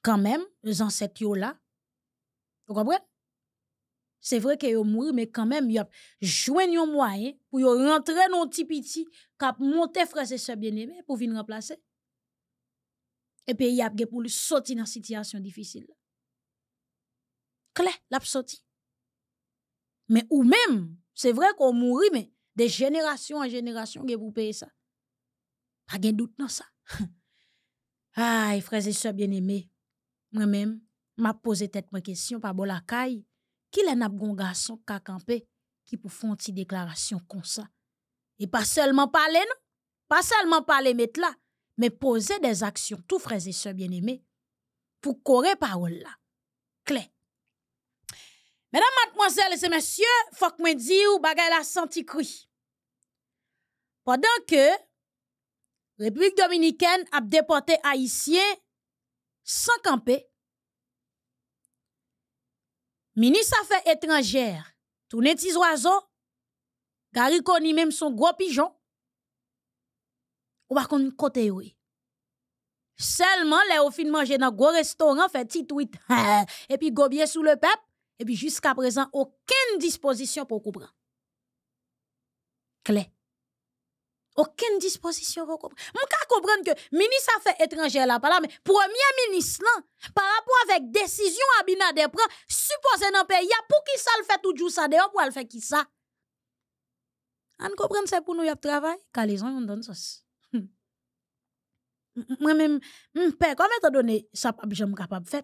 quand même les ancêtres yo là vous comprenez c'est vrai que yo mouri, mais quand même, ont joué un moyen pour yo rentrer dans petit petit, cap monter frère et soeur bien aimé pour venir remplacer. Et puis, y a pour sortir dans une situation difficile clair, l'a Mais ou même, c'est vrai qu'on mourit, mais de génération en génération, vous payez ça. Pas de doute dans ça. ah, frères et sœurs bien-aimés, moi-même, m'a posé tête ma question par bon la caille. Qui est n'a bon garçon qui campé qui pour faire une déclaration comme ça? Et pas seulement parler, non? Pas seulement parler, mettre là, mais poser des actions, tout frères et sœurs bien-aimés, pour courir parole là. Claire, Mesdames, mademoiselles et messieurs, faut que moi ou bagay la senti cri. Pendant que République dominicaine a déporté haïtien sans camper. Ministre affaires étrangères, tous les petit oiseaux, Gary Koni même son gros pigeon, ou pas qu'on côté oui. Seulement, les au fin manger dans gros restaurant, fait petit tweet, et puis gobier sous le peuple, et puis jusqu'à présent, aucune disposition pour comprendre. Clé. Aucune disposition pour comprendre. Je peux comprendre que le ministre a fait là, là, mais premier ministre là, par rapport avec décision Abinader prend, supposé dans le pays, pour qui ça le fait tout jour ça, dehors pour le faire qui ça? On comprend c'est pour nous y a travail, car les gens on donne ça. Hum. Moi-même, je tu as donné, ça pas capable de faire.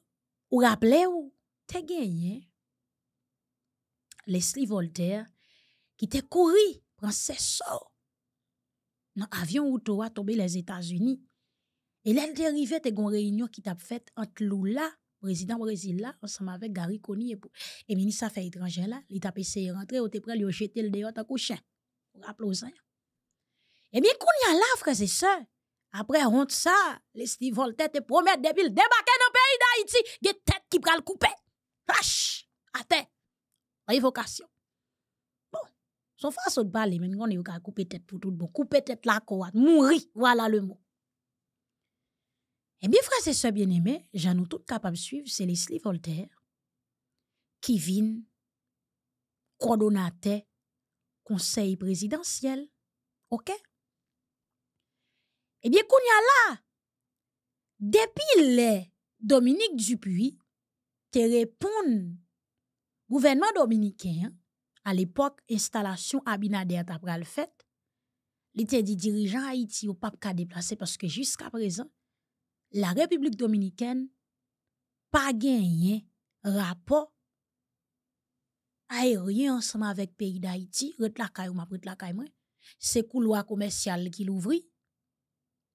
Ou rappelez ou, te gagné. Leslie Voltaire, qui te couru, pran ses so, dans l'avion ou tu a les états unis Et là, te arrivé te gon réunion qui tap faite entre lou président président Brésil là ensemble avec Gary Coney, et ministre affaires étrangères la, li tap eseye rentre, ou te prel yo jete l deyot rappelez chen, ou bien, qu'on y a là, la, c'est se, Après honte ça. Leslie Voltaire te promet debil, dans le pe, Haïti, a tête qui pral couper. Hache, à terre. Révocation. Bon, son façon de parler, mais on est capable couper tête pour tout bon. Couper tête la coate, mourir, voilà le mot. Eh bien, frère, et sœurs bien aimé. j'en tout tout capable de suivre, c'est Leslie Voltaire, qui vient coordonnateur conseil présidentiel. OK? Eh bien, qu'on y a là, depuis les Dominique Dupuis te répond gouvernement dominicain à l'époque installation Abinader t'a pral fait il dirigeant Haïti au pas a déplacé parce que jusqu'à présent la République dominicaine pas gagné rapport aérien ensemble avec pays d'Haïti c'est la la couloir commercial qui l'ouvre.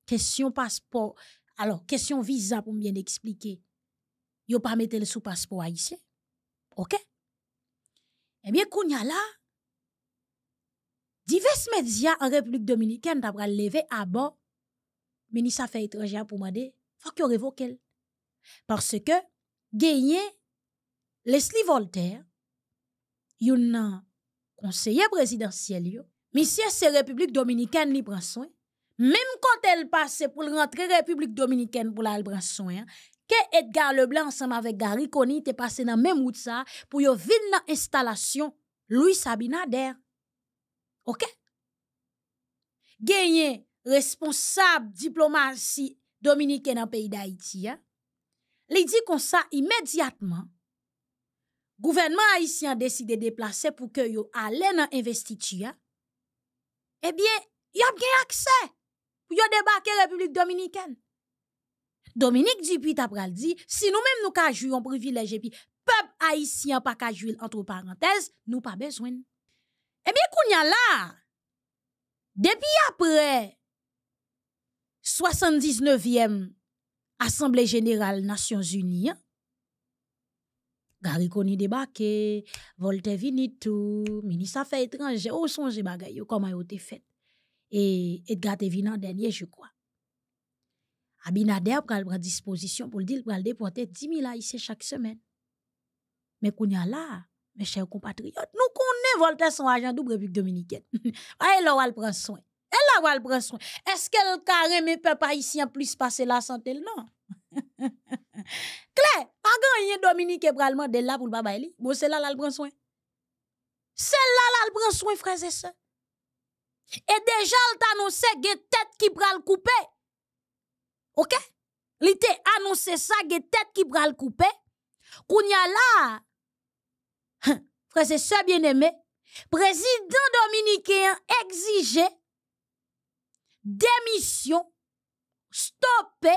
question passeport alors, question visa pour bien expliquer. Yo pas mettre le sous passeport haïtien. OK Eh bien, kounya là, divers médias en République dominicaine d'après levé à bord ministre affaires étrangères pour demander faut qu'il révoque parce que gagné Leslie Voltaire yon conseiller présidentiel yo monsieur c'est République dominicaine li prend soin Mem kont el pase pou l rentre Republik Dominikèn pou la El Branson, ke Edgar Leblanc ansam avek Gary Connie te pase nan memoutsa pou yo vide nan instalasyon Louis Sabina der. Ok? Genyen responsab diplomasi Dominikèn nan peyi d'Haïti, li di konsa imediatman, gouvenman Haïtien deside deplase pou ke yo alè nan investitia, ebyen, yon genyakse! pour débarquer République dominicaine. Dominique Dupuis t'a dit, si nous-mêmes nous ka jouer et puis peuple haïtien pas ka entre parenthèses, nous pas besoin. Eh bien a là, depuis après 79e Assemblée générale Nations Unies, Gary Koni débarqué, Voltaire Vinito, ministre des affaires étrangères, au oh, songe bagay comment a été fait et Edgar Tevin en dernier, je crois. Abinader prend disposition pour le dire, pour déporter 10 000 Haïtiens chaque semaine. Mais qu'on y a là, mes chers compatriotes, nous connaissons Voltaire son agent double République dominicaine. Ah, elle a elle prend soin. Elle là, soin. Est-ce qu'elle carré mes ici en plus passer la santé? Non. Claire, pas gagné Dominique et Bralman de là pour le baba Bon, c'est là, elle prend soin. C'est là, l'al prend soin, frères et sœurs. Et déjà, il t'a annoncé que tête qui pral couper. OK Il t'a annoncé ça que tête qui pral coupé. Kounya là. Hein, frère et bien-aimé, président dominicain exige démission stoppé.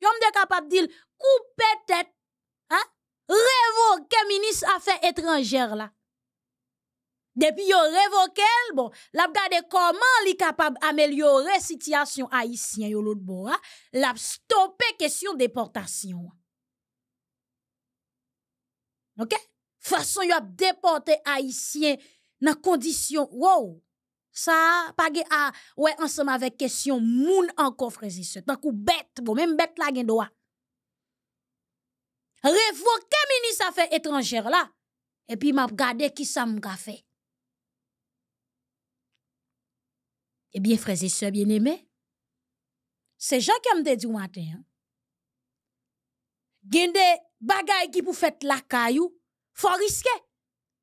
Yon de capable de dire couper tête, hein? le ministre affaires étrangères là. Depuis yon révoqué, bon, la gade comment li capable améliorer situation haïtien yon l'autre bois, hein. la stoppé question déportation. Ok? Façon yon ap déporté haïtien nan condition, wow! Ça, pas ge a, ah, ouais, ensemble avec question moun encore, frère, si tant kou bête, bon, même bête la gen doa. Révoquer ministre affaires étranger là, et puis m'a regardé qui ça m'a fait. Eh bien, frères et sœurs bien-aimés, c'est Jean qui m'a dit matin. a hein, Gende bagay qui pou fait la caillou, faut risquer.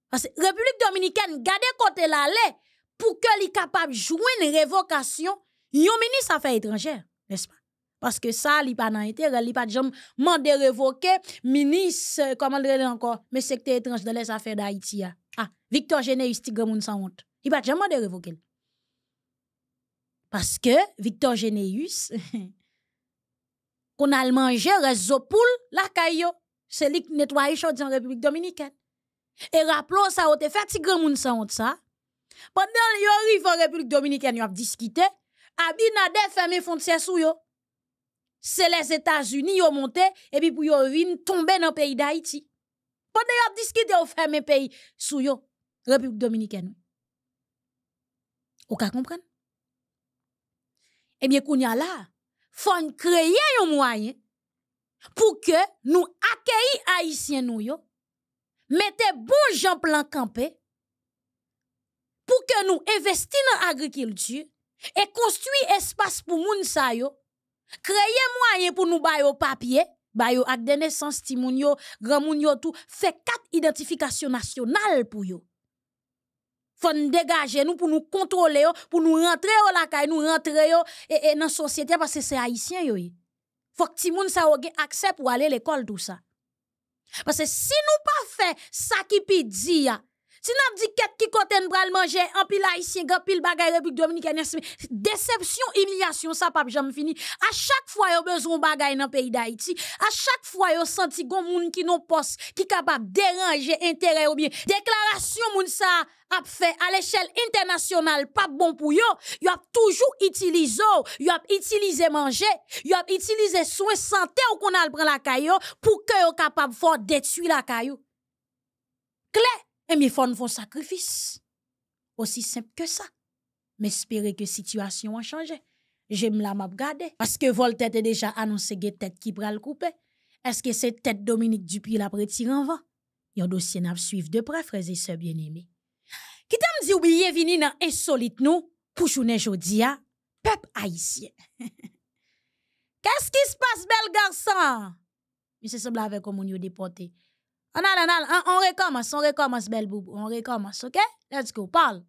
Parce que République Dominicaine, gardez kote la le, pour que li capable de jouer une révocation, yon ministre affaires étrangères, n'est-ce pas? Parce que ça, li pa nan intérêt, li pas de mande révoquer ministre, euh, comment le encore, mais secteur étranger dans les affaires d'Haïti. Hein. Ah, Victor Généus, grand moun sans honte. il pas de mande révoquer. Parce que Victor Geneus qu'on a mangé, reste poule, la caillou. C'est qui nettoie les en République Dominicaine. Et rappelons ça, on avez fait si grand monde sans ça. Pendant que vous en République Dominicaine, vous avez discuté. Abinader ferme les frontières sous vous. C'est les États-Unis qui ont monté et puis pour vous tomber dans le pays d'Haïti. Pendant que vous discuté, vous pays sous vous. République Dominicaine. Vous comprenez? Eh bien, qu'on y là, faut créer un moyen pour que nous accueillions Haïtiens, nous, mettez bon en plan pour que nous investissions dans l'agriculture et construisions espace pour moun sa yo, des moyen pour nous bailler au papier, bailler au acte de naissance, faire yo, grand moun tout, fait quatre identifications nationales pour yo faut nous dégager nous pour nous contrôler, pour nous rentrer au la nous rentrer dans la société parce que c'est haïtien. Yo. Faut que tout le monde ait accès pour aller à l'école, tout ça. Parce que si nous pas fait ça qui pédia dit, si n'a dit qui ki kote n pral manger, en pile haïtien, en pile bagay République Dominicaine, déception, humiliation, ça pas jamais fini. À chaque fois yo besoin bagay dans le pays d'Haïti, à chaque fois yo senti gon moun qui non poste, qui capable déranger intérêt ou bien déclaration moun ça a fait à l'échelle internationale pas bon pour yo, yo a toujours utilisé, yo a utilisé manger, yo a utilisé soin santé ou qu'on a la caillou pour que yo capable de détruire la caillou. Clé et eh, mi il faut sacrifice. Aussi simple que ça. Mais espérer que la situation a changé. J'aime la m'a Parce que Voltaire a déjà annoncé que tête qui pral coupé Est-ce que c'est tête Dominique Dupuis la prétire en vent? Yon dossier n'a suivre de près, frères et sœurs bien-aimés. Qui t'a dit oublié vini dans insolite nous pour journée jodi peuple haïtien. Qu'est-ce qui se passe bel garçon? Il se avec comme on déporté. On a on, recommence, on recommence, belle boubou, on recommence, ok? Let's go, parle.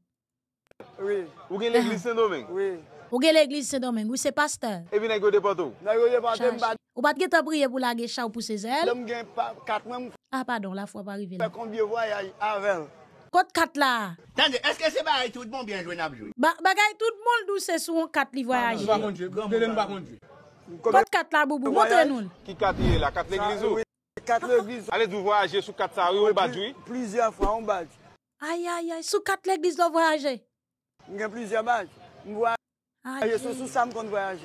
Oui. Où est l'église Saint-Domingue? Oui. Où est l'église Saint-Domingue? Où c'est pasteur? Et puis, n'est-ce pas tout? N'est-ce pas tout? Ou pas de te prier pour la guécha ou pour ses ailes? L'homme gagne pas, quatre mêmes. Ah, pardon, la foi pas arrivée. Fait combien voyage avec avant? Côte 4 là. Attendez, est-ce que c'est pas tout le monde bien joué? Bagay, tout le monde douce sur 4 li voyages. Côte 4 là, boubou, montrez-nous. Qui 4 là? 4 l'église ou? Quatre l'église. Allez vous voyager sous quatre ça, Oui, Plusieurs fois, on bat. Aïe, aïe, aïe, sous quatre l'église, on voyager. Il y a plusieurs badges. On Aïe. Sous ça, on voyage.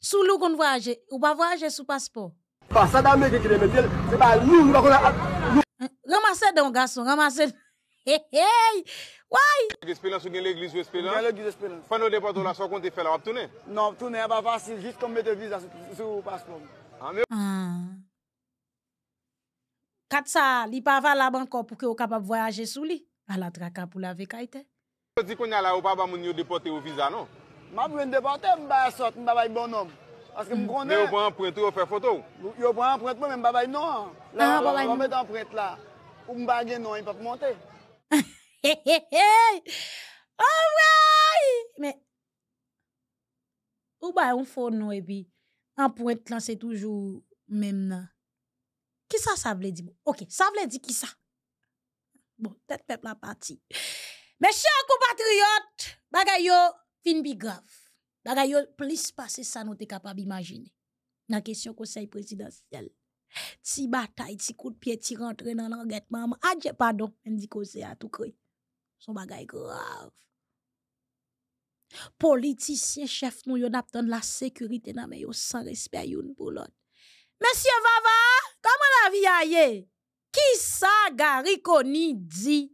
Sous l'eau, on voyage. On va voyager sous passeport. Pas ça d'Amérique qui les dit. c'est pas nous, nous, nous. Hein, ramassez donc, garçon, ramassez. Hé, hé, ouais. L'espérance, ou l'église l'espérance? l'église l'espérance. le la soirée qu'on te fait là, on tourner? Non, tourner, pas facile, juste comme mettre visa sur passeport. Ah, ah. Kat sa li pa va la banko pou ki yo kapap voyaje sou li, ala traka pou la vekayte. Se di konye la ou pa ba moun yo depote ou viza nou? Ma mwen depote, mba ya sot, mba bay bon om. Aske mkronen... Yo pou anpwente yo fè foto? Yo pou anpwente mwen, mba bay nou an. La anpwente ah, anpwente la. Ou mba gen nou, mba bay monte. He he he! Ou ray! Mwen... Ou bay ou fò nou ebi. Anpwente lan se toujou mèm nan. Qui ça, ça veut dire? Ok, ça veut dire qui ça? Bon, peut-être peuple la partie. Mes chers compatriotes, bagayo fin bi grave. Bagayo plus passe ça, nous te capable imaginer. Dans la question conseil présidentiel. Ti bataille, si coup de pied, ti rentre dans l'enquête, maman. Adieu, pardon, m'di cause à tout cri. Son bagay grave. Politicien chef nous yon la sécurité mais me yon sans respect pour l'autre. Monsieur Vava, comment la vie aille? Qui ça Gariconi dit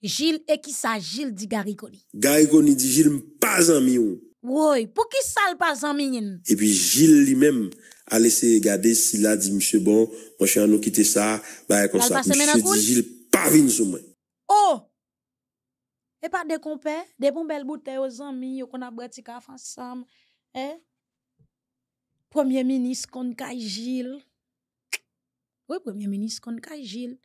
Gilles et qui ça Gilles dit Gariconi? Gariconi dit Gilles pas en mignon. Oui, pour qui ça le pas en mignon Et puis Gilles lui-même a laissé regarder s'il a dit monsieur bon, mon je nous quitter ça, bah comme ça. Monsieur dit Gilles pas vine sur moi. Oh! Et pas des compères, des bons belles bouteilles aux amis, qu'on a brati ensemble. Eh? Premier ministre kon Gilles. Oui, premier ministre kon Gilles.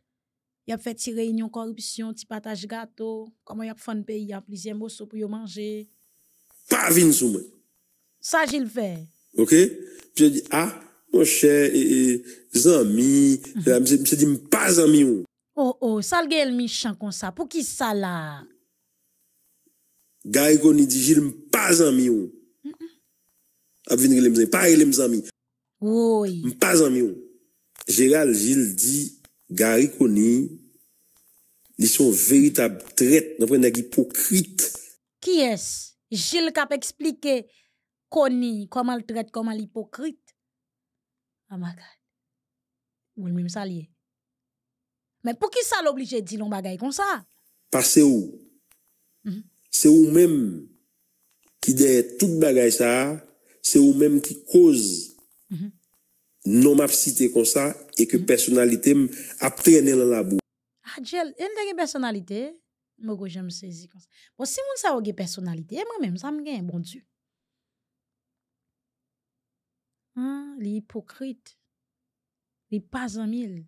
Il a fait une réunion corruption, petit partage gâteau, comment il a fait un pays, en plusieurs morceaux pour y manger. Pas vin sous moi. Ça, Gilles fait. OK? Puis il dit, ah, mon cher, et amis, je dis, pas amis. Oh, oh, ça, le gars, méchant comme ça. Pour qui ça là? Gars, il dit, Gilles, pas amis. ap vinri lèm zèm, pari lèm zèm mi. Ou yi. M'pazan mi ou. Géral Gilles di, gari koni, li son veritab tret, napre nèk ipokrit. Ki es? Gilles kap eksplike, koni, koman l tret, koman l ipokrit. Ama ah, gaj. Ou yi mèm salye. Mè pou ki sal oblije di nou bagay kon sa? Pas se ou. Mm-hmm. Se ou mèm, ki de tout bagay sa a, Se ou menm ki koz mhm. non map site kon sa e ke mhm. personalite m ap trene nan la bou. A ah, djel, en dege personalite m gojèm sezi kon sa. Bo, se moun sa ouge personalite, e mè menm sa m gen, bon djou. An, ah, li hipokrite. Li pazan mil.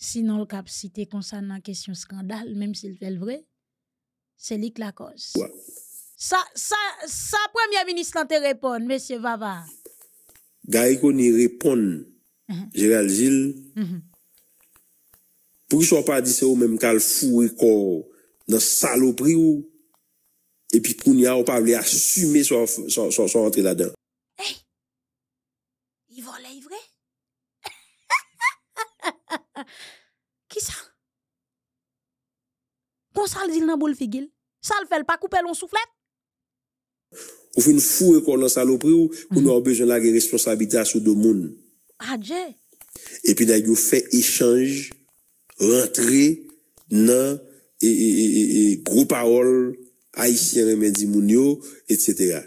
Sinon l kap site kon sa nan kesyon skandal, menm si l fel vre, se lik la koz. Wakou. ça, ça ça, premier ministre te répond, monsieur Vava. Gaïko ni répond, mm Gérald Gilles. Mhm. Pour qu'il soit pas dit, c'est au même qu'elle et corps dans saloperie ou. Et puis, qu'on n'y a pas voulu assumer son, son, son, son entrée là-dedans. Hey! Ils vont livrer? Qui ça? Qu'on s'en dit dans boule figil? Ça le fait pas couper l'on soufflette? Ou fin fou ekon lan salopri ou, ou nou mhm. a bejouna gen responsabite asou do moun. Adje. Ah, e pi da yo fè ekchange, rentre nan, e, e, e, e, e, e, gro parol, a yisye remedi moun yo, et se tera.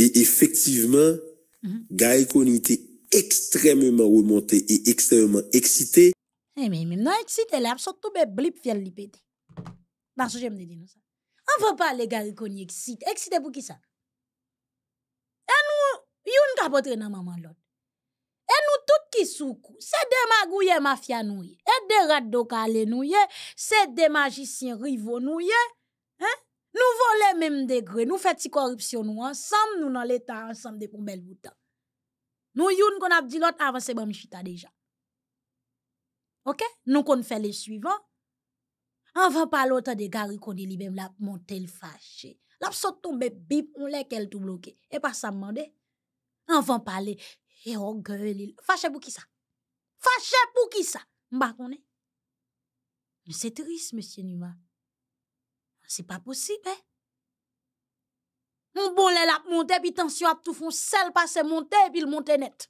E efektiveman, mhm. ga ekonite ekstrememan roumante, ekstrememan eh, non eksite. E mi, mi, nan eksite la, ap sot toube blip fèl li pete. Pasou jemde di nou sa. An ve pa le gari konye eksite. Eksite pou ki sa? E nou, yon ka potre nan maman lot. E nou tout ki soukou. Se de magouye mafya nouye. E de rad do kalen nouye. Se de majisyen rivo nouye. Hein? Nou vo le mem de gre. Nou fet si korupsyon nou ansam. Nou nan letan ansam de pou bel boutan. Nou yon kon ap di lot avanse be mishita deja. Ok? Nou kon fè le suivant. An van pa loutan de gari kondi li bèm la ap monte l fache. La ap sot tombe bip, on lè ke l tou bloke. E pa sa mman de, an van pa lè, e o gèl, fache pou ki sa. Fache pou ki sa. Mba konè. Nè se tris, msie Numa. Se pa posibè. Mbon lè la ap monte, bi tansyon ap tou fon sel pase monte, bi l monte net.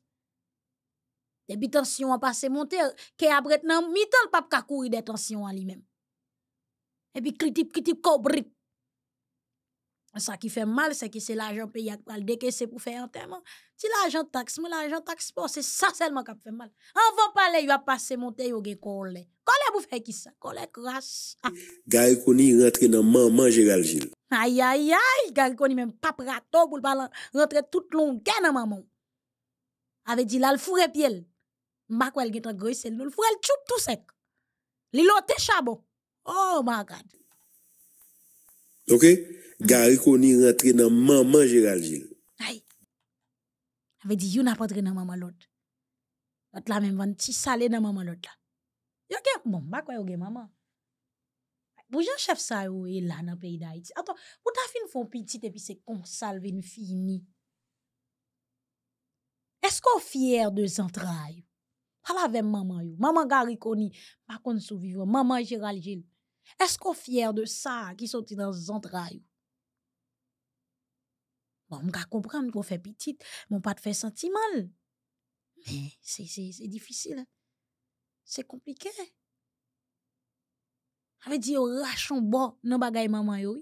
Di bi tansyon ap pase monte, ke ap ret nan mitan l pap kakouri de tansyon an li mèm. Et puis, critip, Ça qui fait mal, c'est que c'est l'argent payé pour le décaisser pour faire enterrement. Si l'argent taxe, l'argent taxe c'est ça seulement qui fait mal. On va parler, il va passer monter, il va gagner collé. Collé pour faire qui ça? Collé grâce. Gary rentre dans maman Gérald Gilles. Aïe, aïe, aïe, Gary Koni même pas rato pour le rentrer toute longue dans maman. Avec dit là, le piel. Ma quoi, il est en gris, c'est le elle le tout sec. L'ilote chabot. Oh my God. Ok. Gariko ni rentre nan maman Gerald Gilles. Ay. Awe di yon apadre nan maman lot. Wat la men van ti sale nan maman lot la. Yo gen, bon bakwa yo gen maman. Bojan chef sa yo e la nan peyda iti. Aton, pou ta fin fon pitite epi se konsalve nifini. Esko fyer de zantra yo? Palave maman yo. Maman Gariko ni bakon sou vivon. Maman Gerald Gilles Est-ce qu'on fier de ça qui sont dans les entrailles? Bon, on va comprendre qu'on fait petit, mon pas te fait sentiment Mais c'est difficile. Hein. C'est compliqué. Avec dit, on rachon bon, non bagay maman yo.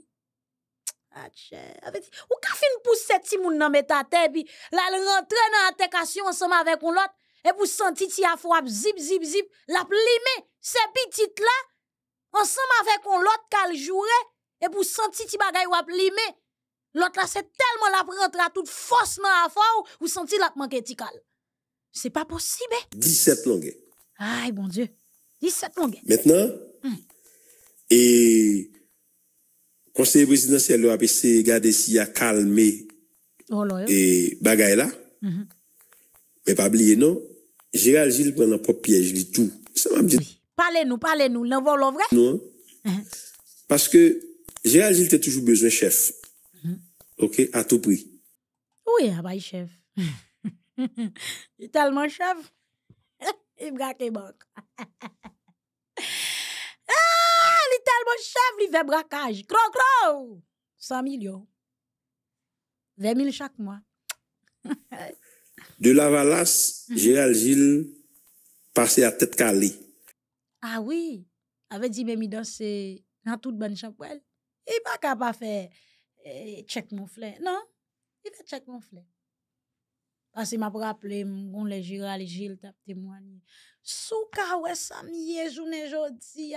Ache, ah, avec dit, ou ka fin pou se ti moun nan met a te, puis la le rentre nan ensemble avec on lot, et pour sentir ti a fwap zip, zip, zip, la plimer ces petit là. Ansem avè kon lot kal jure, ep ou senti ti bagay wap li me, lot la se telman la prent la tout fosman a faw, ou senti la kmanke ti kal. Se pa posibe. 17 langè. Ay, bon dieu. 17 langè. Mètnen, e, konseye prezident se lo apese gade si ya kalme, e, bagay la, me pa bliye non, jiral jil pren nan pop pyej li tou. Se ma mdiye. Parlez-nous, parlez-nous, l'envol vrai. Non. Uh-huh. Parce que Gérald Gilles a toujours besoin chef. Uh-huh. OK, à tout prix. Oui, à ah bah, chef. tellement chef. Il braque les ah, il est tellement chef, il fait braquage. Cro cro. 100 millions. 20 000 chaque mois. De la valasse, uh-huh. Gérald Gilles passait à tête calée. Ah oui, avait dit même danser dans toute bonne chambre. Il pas capable faire eh, check mon flair. Non, il fait check mon flair. Parce qu'il m'a rappelé, les gira, les Gilles t'as témoigné. Souka ouais ça miye journée jodi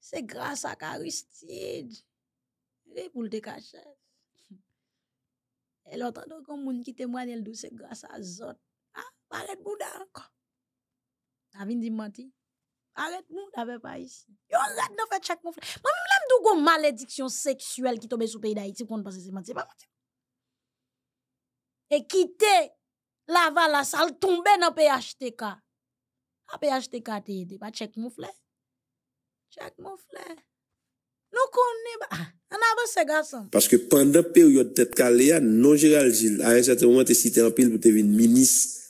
C'est grâce à Aristide. Et boules le cachet, Et l'autre comme moun qui témoigne elle c'est grâce à Zot. Ah, parlez Bouddha encore. Avin dit menti. Arrête nous n'avait pas ici. Yo arrête de faire chaque moufle. Moi même là m'dou gon malédiction sexuelle qui sur le pays d'Haïti qu'on pense c'est pas mentir. Et quitter la vala ça tomber dans PHTK. Ah, a PHTK t'es aidé pas bah, check moufle. Check moufle. Nous connaissons pas. En ah, avance, garçon. Parce que pendant la période de Caléa, non Gérald Gilles, à un certain moment, tu cité en pile pour devenir ministre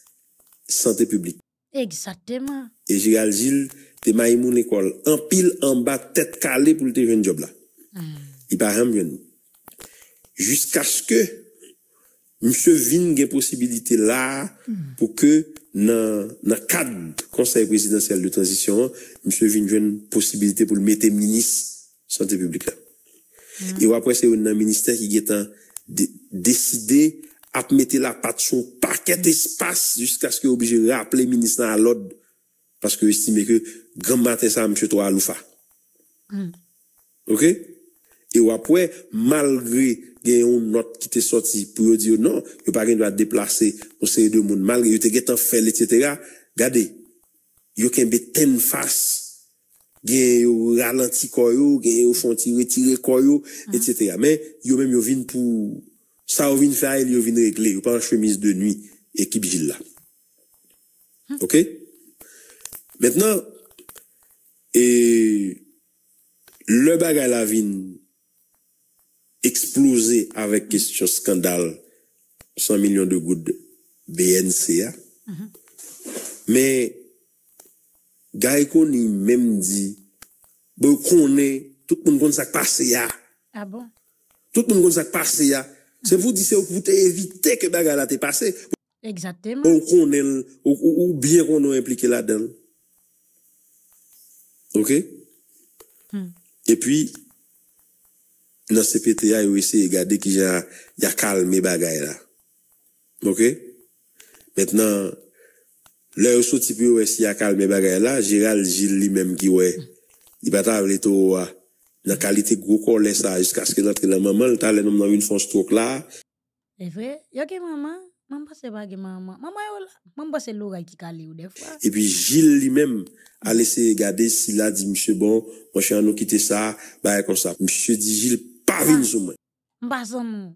santé publique. Exactement. Et Gérald Gilles, te Maimou Nekol, an pil an ba, tet kale pou lte jwen job la. Hmm. I ba ram jwen. Jusk aske, mse vin gen posibilite la, hmm. pou ke nan kad, konsey presidensyal de transisyon, mse vin jwen posibilite pou l mette minis sante publika. I wapwese hmm. yon nan minister ki getan deside apmete la pat son paket espas jusk aske objere aple minis nan alod Paske yo estime ke gran maten sa mse to alou fa. Mm. Ok? E yo apwe, malgre gen yon not ki te soti, pou yo diyo nan, yo pa gen dwa deplase mse yon moun. Malgre yo te getan fel, et cetera, gade, mm. yo kenbe ten fas gen yon ralanti koyo, gen yon fonti retire koyo, et cetera. Men, yo men yo vin pou... Sa yo vin fayl, yo vin regle. Yo pan chemise de nwi, ekip jila. Ok? Ok? Mètnen, le bagay la vin eksplose avèk kèsyon skandal 100 milyon de goud BNCA. Mè, mm-hmm. gay kon ni mèm di, bè ou konè, tout moun kon sa kpase ya. A ah bon? Tout moun kon sa kpase ya. Se vou disè ou kvoutè evite ke bagay la te pase. Eksatèman. Ou konè, ou bien kon nou implike la denl. OK hmm. Et puis dans CPTA a aussi regarder qui a y a calmé bagaille là. OK Maintenant là yo sorti puis aussi si y a calmé bagaille là, Gérald Gilles lui-même qui ouais il va t'avler toi. dans qualité gros collé ça jusqu'à ce que notre maman, le talent dans une fonce stroke là. C'est vrai, y a que maman Mam ba se bagi mama, mama yo la. Mam ba se loray ki kale ou defa. E pi jil li mem a lese gade sila di msè bon, mwen chè an nou kite non, sa, ba e konsa. Msè di jil, pa vin soumwen. Mba zon nou.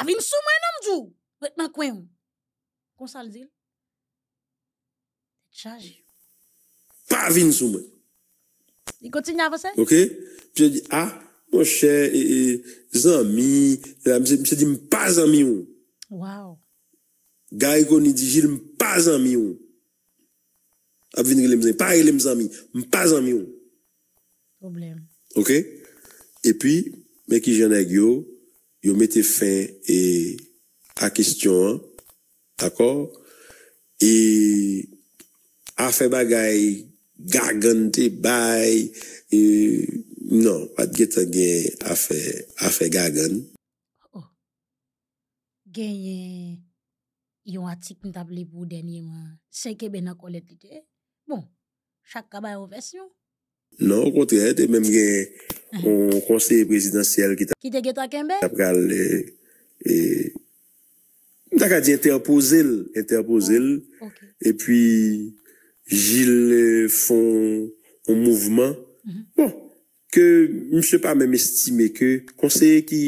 A vin soumwen namjou. Vèt nan kwen ou. Konsa l di l. Cha jil. Pa vin soumwen. I kontin ya vese? Ok. Msè di, a, mwen chè, zanmi, msè di mpa zanmi ou. Waw. Gaye koni di jil mpazan mi ou. A vin gen lemzen. Paye lemzen mi. Mpazan mi ou. Problem. Ok. E pi, meki jenèk yo, yo metè fin e a kestyon an. D'akor? E afe bagay gagante bay. E nan, wadgetan gen afe gagante. genyen yon atik nou table pou c'est Bon, chak a une version. Non, au contraire, même un conseiller présidentiel qui e, e, dit interposer, interposer. Ah, Et puis, Gilles eh, font un mouvement. Mhm. Bon. ke mse pa mèm estime ke konseye ki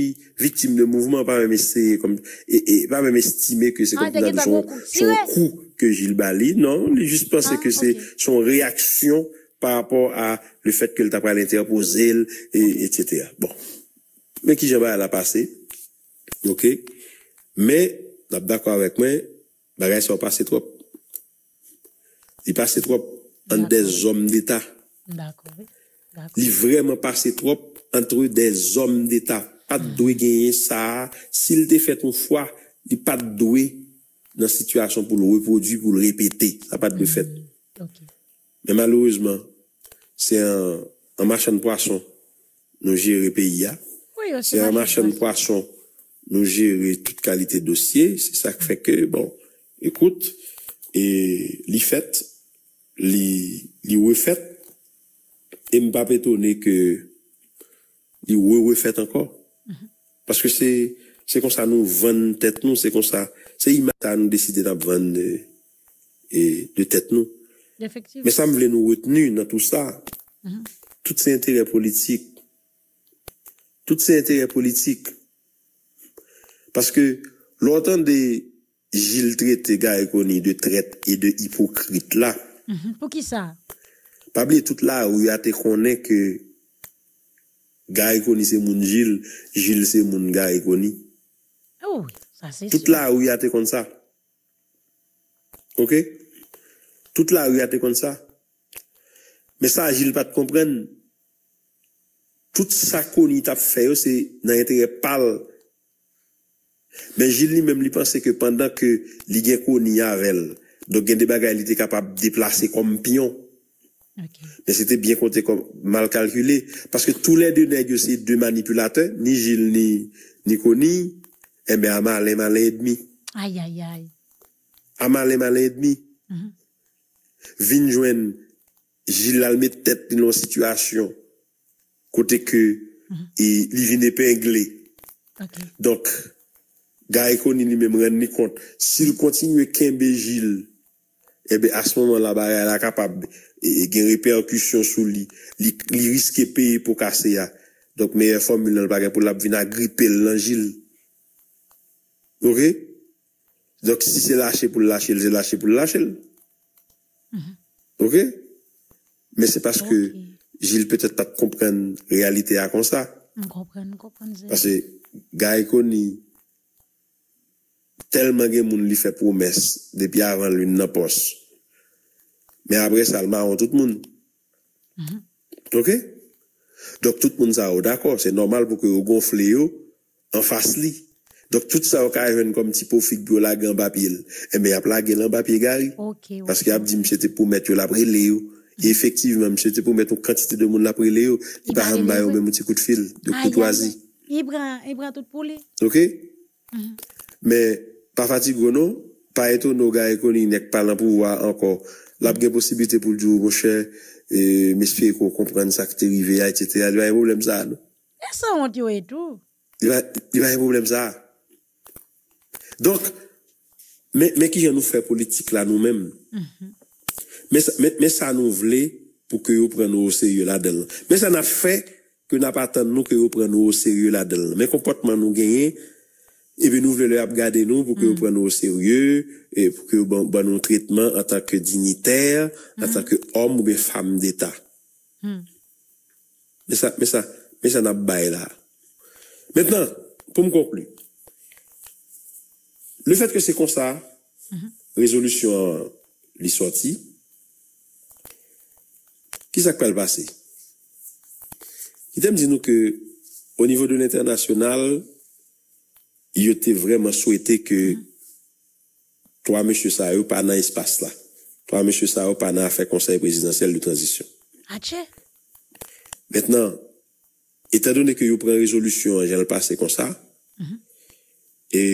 vitim de mouvment pa mèm estime e, e pa mèm estime ke se ah, kompida son kou ke jil bali nan, jist pense ke se son reaksyon pa rapor a le fèt ke l tapre al interpose et cetea mèm ki jen bayan la pase ok, mè dap dako avèk mèm bagay se yon pase trop yi pase trop an de zom d'eta dako wè est vraiment passé trop entre des hommes d'État. Pas de hmm. de gagner ça. S'il était fait une fois, il pas de dans la situation pour le reproduire, pour le répéter. Ça pas de doué hmm. fait. Mais malheureusement, c'est un, machin marchand de poisson, nous gérer pays. c'est un marchand de poisson, nous gérer hein. toute qualité de dossier. C'est ça qui fait que, bon, écoute, et les fait, Il li refait, E m pa petone ke y wè wè fèt ankor. Paske se kon sa nou vèn tèt nou, se kon sa se imèta nou deside tap vèn e, de tèt nou. Mè sa m vlè nou wè tnù nan tout sa. Mhm. Tout se intèrè politik. Tout se intèrè politik. Paske lò anton de jil tèt te ga ekoni de tèt et de hipokrit la. Mhm. Po ki sa? Pabli, tout la ou ya te konen ke ga ekoni se moun jil, jil se moun ga ekoni. Ou, oh, sa se sou. Tout la ou ya te konen sa. Ok? Tout la ou ya te konen sa. Men sa, jil pa te kompren. Tout sa konen ta feyo se nan yatege pal. Men jil li men li panse ke pandan ke li gen konen yavel. Donk gen de bagay li te kapab deplase kompiyon. Mais c'était bien compté comme mal calculé. Parce que tous les deux nègres, c'est deux manipulateurs, ni Gilles, ni, ni Connie. Eh bien, à et et Aïe, aïe, aïe. À et malin et demi. Mhm. Gilles -hmm. le mettre tête dans la situation. Côté que, mhm. il vient épinglé. Okay. Donc, Gary Connie lui-même rend compte. S'il continue qu'un Gilles, eh bien, à ce moment-là, il bah, est capable gen reperkusyon sou li li riske pe pou kase ya dok meye formule nan bagen pou la vina gripe lan jil ok dok si se lache pou lache jel jel lache pou lache ok men se paske jil petet tat kompren realite a konsa m kompren m kompren gaye koni telman gen moun li fe promes de pi a ran lune nan pos m Men apre salman an tout moun. Mm-hmm. Ok? Dok tout moun sa ou oh, d'akor. Se normal pou ke ou gonfle yo oh, an fas li. Dok tout sa ou ka yon kom ti pou fik bi ou la gen bapye el. E men ap la gen lan bapye gari. Paske ap di mse te pou met yo la pre le yo. Oh. E efektiv men mse te pou met yon kantite de moun la pre le yo. I pa ham bayo men mouti kout fil. Yon kout wazi. Ok? Men mm-hmm. pa fati goun nou, pa eto nou gare koni nek palan pou wak ankor la possibilité pour le jour, mon cher, et m'expliquer qu'on comprenne ça qui est arrivé, etc. Il y a un problème ça, non? Et ça, on dit et tout. Il va, y a un problème ça. Donc, mais, mais qui nous fait politique là nous-mêmes? Mm-hmm. mais, mais, ça nous voulait pour que vous preniez au sérieux là-dedans. Mais ça n'a fait que n'a pas attendu que vous preniez au sérieux là-dedans. Mais comportement nous gagnons, Ebe nou vle lè ap gade nou pou ke ou pran nou seryè, pou ke ou ban nou tritman an tanke dignitèr, an tanke om ou be fam d'Etat. Mè mm. sa, mè sa, mè sa nab bay la. Mètenan, pou m konpli. Le fèt ke se kon sa, mm-hmm. rezolusyon li sorti, ki sa kwen l'pase? Ki tem di nou ke o nivou de l'internasyonal, yo te vreman souwete ke mm. to a mèche sa yo pa nan y espase la. To a mèche sa yo pa nan a fèk konseye prezidentsel li tranjisyon. Mètnen, etan donè ke yo pren rezolusyon, jen l'pase kon sa, mm-hmm. e,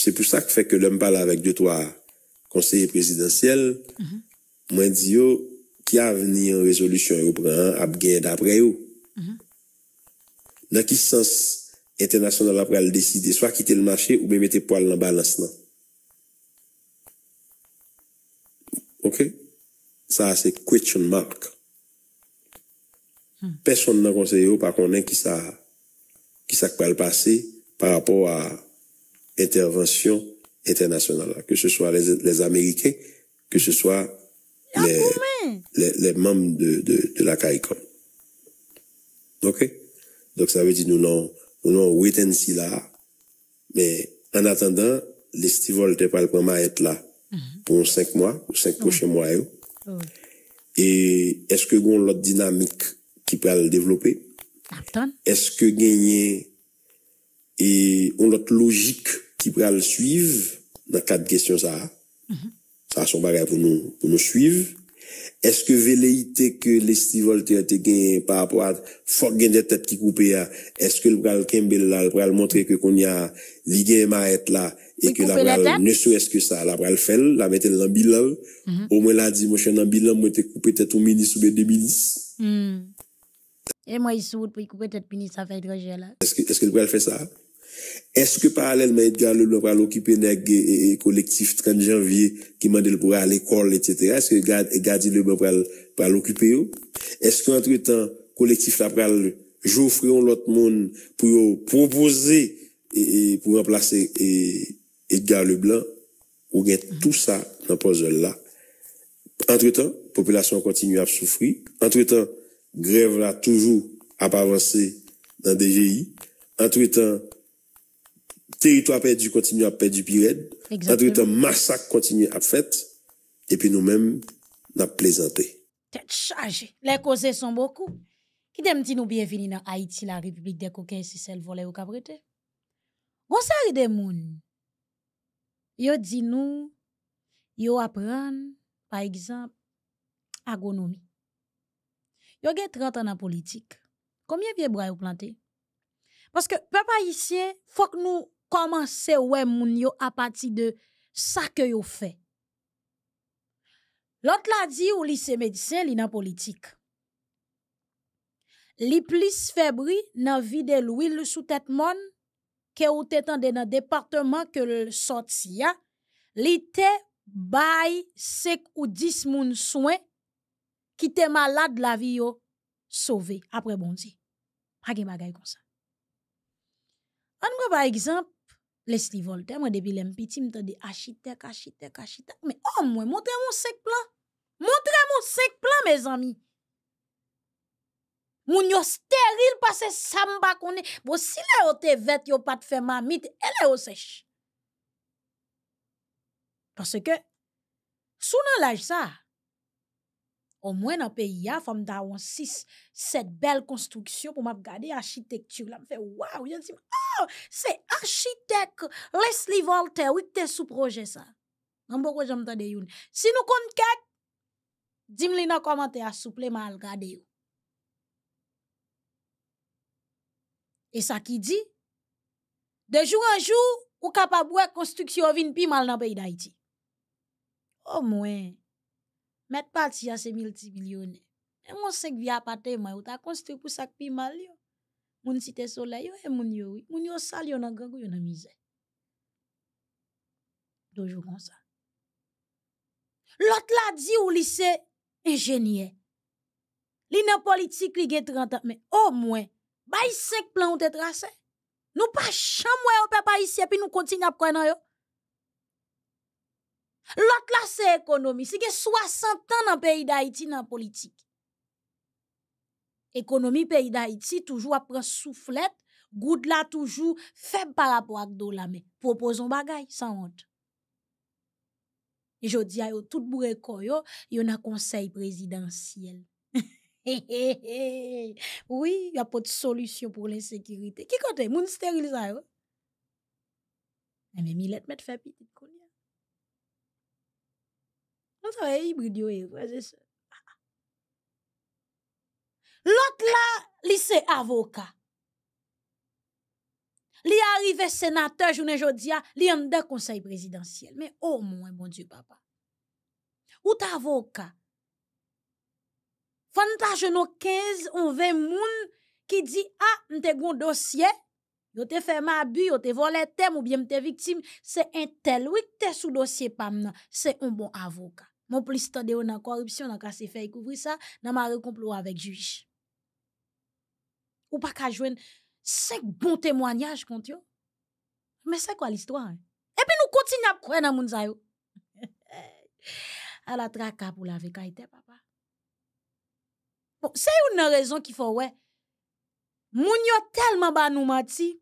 se pou sa ke fèk ke lèm pala avèk de to a konseye prezidentsel, mm-hmm. mwen di yo, ki a veni an rezolusyon yo pren, ap gen dapre yo. Mm-hmm. Nan ki sens etè nasyonal apre al deside, swa kite l machè ou be mette po al nan balans nan. Ok? Sa ase kwechoun mark. Hmm. Pèson nan konseyo pa konen ki sa ki sa kwe al pase pa rapor a etè nasyonal. Ke se swa les Amerike, ke se swa les mèm de la Kaikon. Ok? Dok sa ve di nou nan Non, ou nou ou eten si la, men en atendan, l'estivol te pal kouma et la, pou mwen 5 mwa, pou 5 kouche mwa yo, e eske goun lot dinamik ki pal develope, eske genye, e on lot logik ki pal suive, nan 4 kestyon sa, sa mm-hmm. son baga pou nou suive, Eske vele ite ke lestivol te ate gen pa apwa fok gen de tet ki koupe ya, eske l pral kembel la, l pral montre ke kon ya li gen ma ete la, eke l pral ne sou eske sa, l pral fel, la mette nan bilan, ou mhm. mwen la di mwen chen nan bilan mwen te koupe tet ou mini soube 2010. Eske l pral fe sa a? eske paralelman idga le blan pral okipe neg e, e, e kolektif 30 janvye ki mande le pral ekol eske gadil le blan pral okipe yo eske entretan kolektif la pral jou fryon lot moun pou yo propose pou yon plase idga le blan ou gen tout sa nan poze la entretan, populasyon kontinu ap soufri entretan, grev la toujou ap avanse nan DGI entretan territoire perdu continue à perdre du pirate. Entre temps, massacre continue à faire. Et puis nous-mêmes, nous plaisanté. Tête chargée. Les causes sont beaucoup. Qui t'aime dit nous bienvenue dans Haïti, la République des coquins, si c'est le volet au cabreté? Gonsari de moun. Yo dit nous, yo apprendre, par exemple, agronomie. Yo gen 30 ans la politique. Combien de vieux bras vous plantez? Parce que, papa ici, faut que nous commencé ouais moun yo à partir de ça que yo fait. L'autre l'a dit ou li se médecin li nan politique. Li plus febri nan vide l'huile sous tête monde que ou te dans le département que le sorti ya, li te bay ou 10 moun soin qui te malade la vie yo sauvé après bon Dieu. Pas gen bagay comme ça. An par exemple Lest li volte, mwen debi lem piti, mwen te dey achitek, achitek, achitek. Oh, mwen mwen montre mwen sek plan. Montre mwen sek plan, mwen zami. Mwen yo steril pase samba konen. Bo si le yo te vet yo pat fe mamit, el yo sech. Parce ke, sou nan laj sa, o mwen apè ya fèm da wansis set bel konstruksyon pou map gadey achitektyou. La mwen fè waw, yon si mwen... Oh, se architek Leslie Voltaire wite te sou proje sa. Mbo kwa jom tade yon. Si nou kont kèk, dim li nan komante a soupleman al gade yon. E sa ki di, de joun an joun ou kapabouè konstruksyon vin pi mal nan pe iday ti. O oh, mwen, met pati a se mil ti milyon. E monsèk vi apate mwen ou ta konstruy pou sak pi mal yon. Moun si te sole, yo e moun yo sal, yo nan gangou, yo nan mizè. Dojou kon sa. Lot la di ou li se enjenye. Li nan politik li gen 30 an, me o mwen. Bayi sek plan ou te trase? Nou pa chamwe ou pe pa isye, pi nou kontin ap kwenan yo? Lot la se ekonomi, si gen 60 an nan peyi da iti nan politik. économie pays d'Haïti toujours après soufflette, souflet, goud la toujou par rapport à dollars mais proposons bagay, sans honte. Je dis yo tout il koyo, yo nan conseil présidentiel. oui, y de solution pour l'insécurité. Qui kote, moun sterilza yo? Eme eh, mi let met y a de sa yo e, Lot la, li se avoka. Li arive senate, jounen jodi a, li yon de konsey prezidentiyel. Men, oh moun, moun diyo papa. Ou ta avoka. Fwa nita jouno 15 ou 20 moun ki di, a, ah, mte goun dosye, yo te fè mabu, yo te voletem, ou bie mte viktim, se entel. Ou ek te sou dosye pam nan, se yon bon avoka. Moun plistade yo nan korupsyon, nan kase fè yon koupri sa, nan man rekomplo avèk jwish. ou pas qu'à joindre cinq bons témoignages contre eux. Mais c'est quoi l'histoire? Hein? Et puis nous continuons à croire dans moun sa yo. à la traka pour la vie, papa. Bon, c'est une raison qui faut, ouais. Moun yo tellement ba nous mati.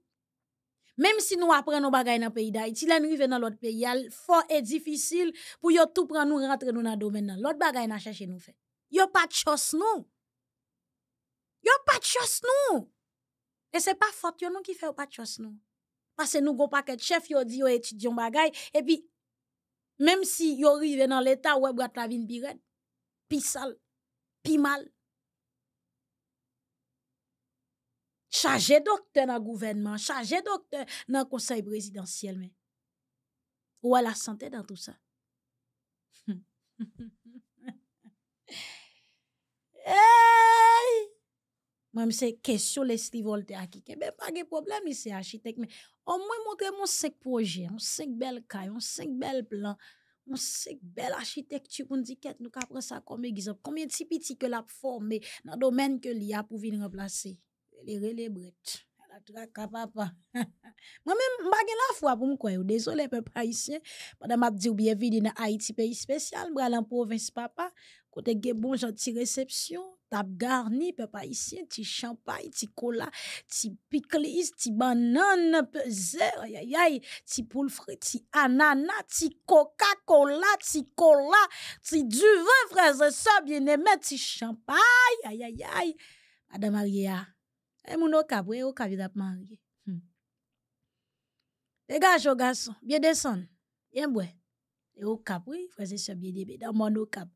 Même si nous apprenons nos bagages dans le pays d'Haïti, là nous vivons dans l'autre pays, il fort et difficile pour yo tout prendre nous rentrer dans le domaine. L'autre bagaille n'a cherché nous fait. Yo pas de chance nous. Yo pat chos nou. E se pa fote, yo nou ki fe ou pat chos nou. Pase nou go paket chef, yo di yo etudyon bagay, epi, menm si yo rive nan l'Etat, wè brat la vin biret, pi sal, pi mal. Chaje dokter nan gouvenman, chaje dokter nan konsey brezidansyel men. Wè la sante dan tout sa. Eyyy! Moi, c'est question les Voltaire qui Mais eh ben, pas de problème, c'est architecte. Mais au moins, montrer mon cinq projets, mon hein, cinq belles cailles, mon hein, cinq belles plans, mon hein, cinq belles architectures. On dit quest nous prendre ça comme exemple. Combien de petits que l'a formé dans le domaine que l'IA pour venir remplacer? Les relais brettes. La à papa. Moi-même, je la foi pour me croire. Désolé, peuple haïtien. Madame Abdi ou bienvenue dans Haïti, pays spécial. Je en province, papa. Côté bon, gentil réception tap garni, papa ici, ti champagne, ti cola, ti piclis, ti banane, pezer, aïe ti poule ti anana, ti coca-cola, ti cola, ti du vin, frère, bien aimé, ti champagne, aïe aïe aïe. Madame Maria, aïe, eh, mon okabwe, okabwe d'ap Marie. Dégage, au garçon, bien descend, bien boire. Et au cap, oui, frère, et bien débé. dans mon cap,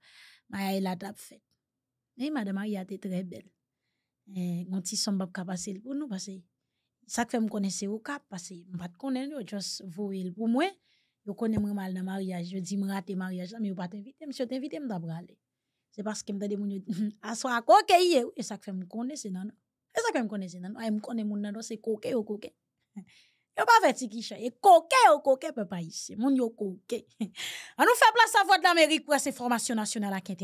Maïa, il a tap fait. Et Madame Maria était très belle. Et eh, on petit son pas passer pour nous parce que ça que fait me connaître au cap parce que me pas connaître juste il pour moi. Je connais moi mal dans mariage, je dis me rater mariage mais je pas t'inviter, monsieur t'inviter me d'abord aller. C'est parce que me t'a dit mon asseoir coquille eh. et ça que fait me connaître c'est non. ça que fait me kone non nan, a m kone moun nan c'est coquet ou oh, yo pas Yo pa fe ti ki et eh. coquet koke oh, coquet papa ici. Mon yo koke. On nou fe plas avot l'Amerik pou a se formasyon à ak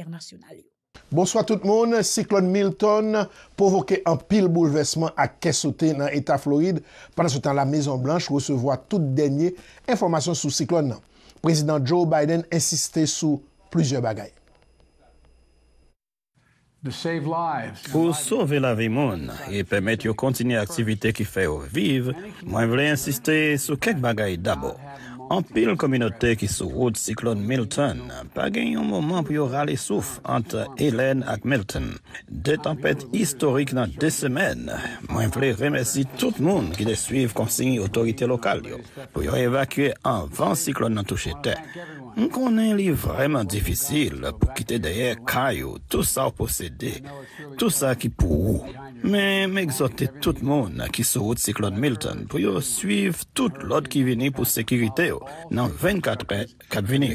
Bonsoit tout moun, Cyclone Milton provoke an pil boulevesman a kesote nan Eta Floride. Pendan sou tan la Maison Blanche, rou sevoa tout denye informasyon sou Cyclone nan. Prezident Joe Biden insisté sou plouzyor bagay. Pour sauver la vie moun, et permettre yon continue activité qui fait ou vive, moun voulé insisté sou kek bagay dabou. An pil kominote ki sou wout Cyclone Milton pa gen yon moman pou yon rale souf anta Helen ak Milton. De tempete historik nan de semen, mwen vle remesi tout moun ki de suiv konsigni otorite lokal yo pou yon evakwe an van Cyclone nan touche te. M konen li vreman difisil pou kite deyer kayo, tout sa ou posede, tout sa ki pou ou. Mè mèk zote tout moun a ki sou ou t'Cyclone Milton pou yo suiv tout l'od ki vini pou sekirite yo nan 24 kèd vini.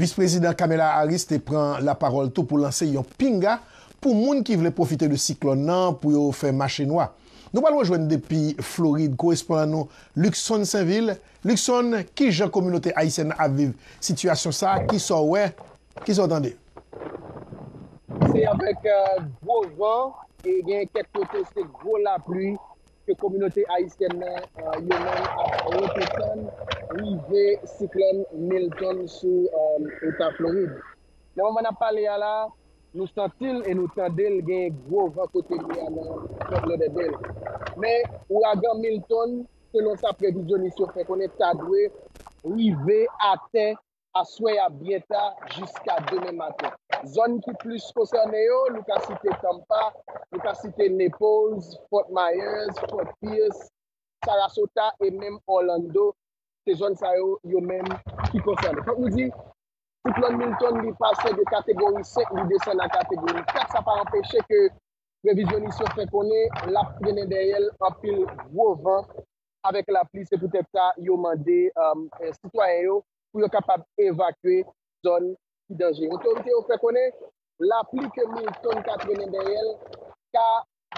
Vice-president Kamela Harris te pran la parol tou pou lanse yon pinga pou moun ki vle profite de Cyclone nan pou yo fè machinwa. Nou pal wajwen depi Floride ko espran nou Luxon-Saint-Ville. Luxon, ki jan komunote aisen aviv situasyon sa, ki son wè, ki son dande? Se avèk gwo van e gen ket kote se gwo la plu se kominote a isken nan yonan ap wote ton wive siklen milton sou ota florid. Nan wana pale a la nou satil e nou ta del gen gwo van kote li anan kon lode del. Me waga milton se lon sa prej dijonisyon fe kon e tadwe wive ate. aswaya bieta jiska deme matan. Zon ki plus konserne yo, lukasite Tampa, lukasite Naples, Fort Myers, Fort Pierce, Sarasota e menm Orlando, se zon sa yo yon menm ki konserne. Fak mou di, tout l'an mil ton li pase de kategori 7, li desen la kategori 4, sa pa empeshe ke revizyonisyo frekone, la prene de yel apil wovan, avek la plis e putepta yo mande sitwaye euh, yo, pou yo kapab evakwe zon ki denje. Otorite yo fè konen, la pli ke 1000 ton katre nen den yel ka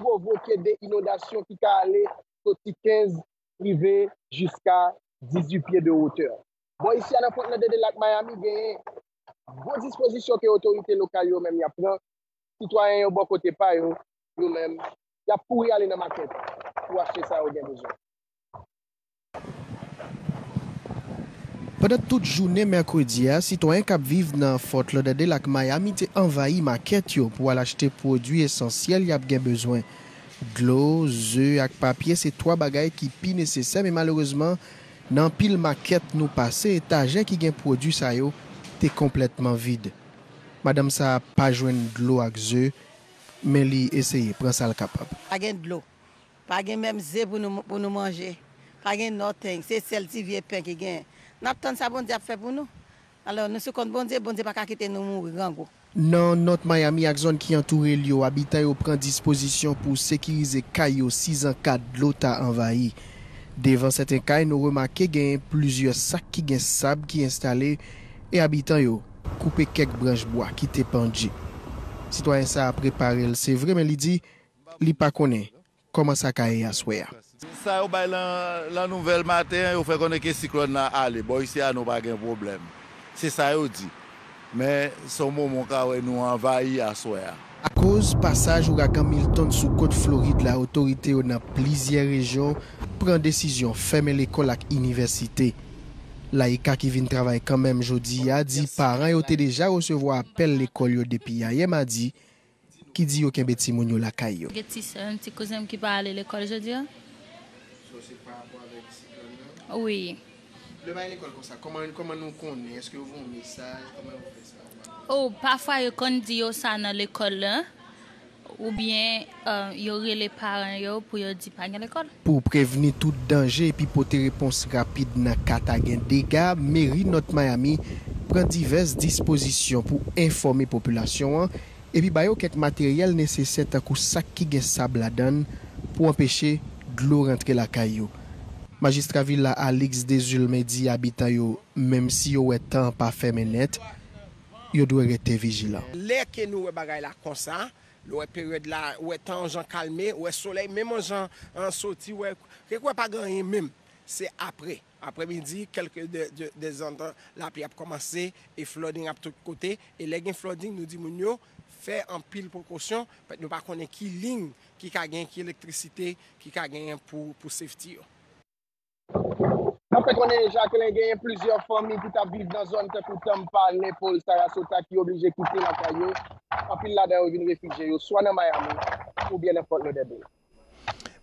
provoke de inodasyon ki ka ale soti 15 nivè jiska 18 piye de woteur. Bon, isi an aponte nan dede lak Miami, genye, bon dispozisyon ke otorite lokal yo men mi apren, titwayen yo bon kote pa yo, yo men, ya pou yi ale nan ma kèt pou achè sa yon gen bezon. Pwede tout jounen merkodi ya, si ton en kap vive nan Fort Lauderdale ak Miami, te envayi maket yo pou al achete prodwi esensyel y ap gen bezwen. Glo, ze ak papye, se toa bagay ki pi nesesen, men malourezman nan pil maket nou pase, etajen ki gen prodwi sayo, te kompletman vide. Madame sa pa jwen glo ak ze, men li eseye, pran sa lakapab. Fagen glo, fagen menm ze pou nou manje, fagen nothing, se seldi vie pen ki gen. N ap tan sa bon di ap fe pou nou, alo nou sou kont bon di, bon di pa kakite nou mou gangou. Nan not Miami ak zon ki antoure liyo, abitanyo pren disposisyon pou sekirize kay yo 6 an 4 louta anvayi. Devan seten kay nou remake genye plouzyo sak ki genye sab ki instale, e abitanyo koupe kek branjboa ki te pandji. Sitwayen sa ap preparel, se vremen li di, li pa konen, koman sa kaye aswea. Sa yo bay lan nouvel maten, yo fe konen ke siklon nan ale, bo yisi a nou bagen problem. Se sa yo di, men son moun moun ka we nou anvayi a soya. A koz, pasaj ou rakan mil ton sou kote Floride, la otorite ou nan plizien rejon pren desisyon feme l'ekol ak iniversite. La ika e ki vin travay kanmem jodi ya, di paran yo te deja osevo apel l'ekol yo depi ya. Yem a di, ki di yo ken beti moun yo laka yo. Geti se, yon ti kozem ki pa ale l'ekol jodi ya. se kwa apwa vek sikon nan? Oui. Le baye l'ekol kon sa, koman nou konnen? Eske yon moun mesaj? Koman yon fesan? Ou, pafwa yon kon di yo sa nan l'ekol lan, ou bien yon rele paran yo pou yon di pan yon l'ekol. Pou preveni tout danje epi pou te repons rapide nan kata gen dega, meri not Miami pren divers disposisyon pou informe populasyon an, epi baye yo ket materyel nese set akou sak ki gen sab la dan pou empeshe glou rentre la kayou. Majistravi la Alix de Zulme di abita yo, mem si yo we tan pa femenet, yo dwe rete vijilan. Le ke nou we bagay la konsa, we tan jan kalme, we soley, mem jan ansoti, kekwe pa ganye mim, se apre. Apre midi, kelke de zantan la pi ap komanse, e floding ap tout kote, e le gen floding nou di moun yo, fe an pil prokosyon, nou pa konen ki ling ki ka gen ki elektrisite, ki ka gen pou safety yo. Nante konen, Jacques, lè gen plizio formi ki ta viv nan zon te pou tempa, ne pou sara sota ki yo blije kute lakay yo, apil la de yo vin refije yo. Swa nan maya moun, pou bie lè fote lodebe.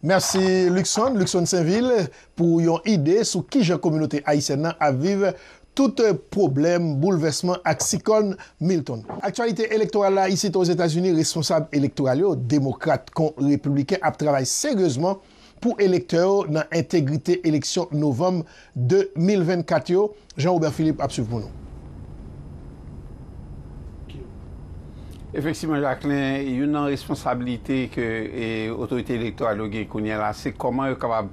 Mersi, Luxon, Luxon-Saint-Ville, pou yon ide sou ki jan kominote Aïsenan a viv pou yon ide sou ki jan kominote Aïsenan a viv Toutè problem, boulevesman, aksikon, Milton. Aktualite elektoral la, isi touz Etats-Unis, responsable elektoral yo, demokrate kon republiken ap travay seryezman pou elektor yo nan entegrite eleksyon novem 2024 yo. Jean-Roubert Philippe ap souf mounou. Efektsiman, Jacqueline, yon nan responsabilite ke otorite elektoral yo gen kounye la, se koman yo kapab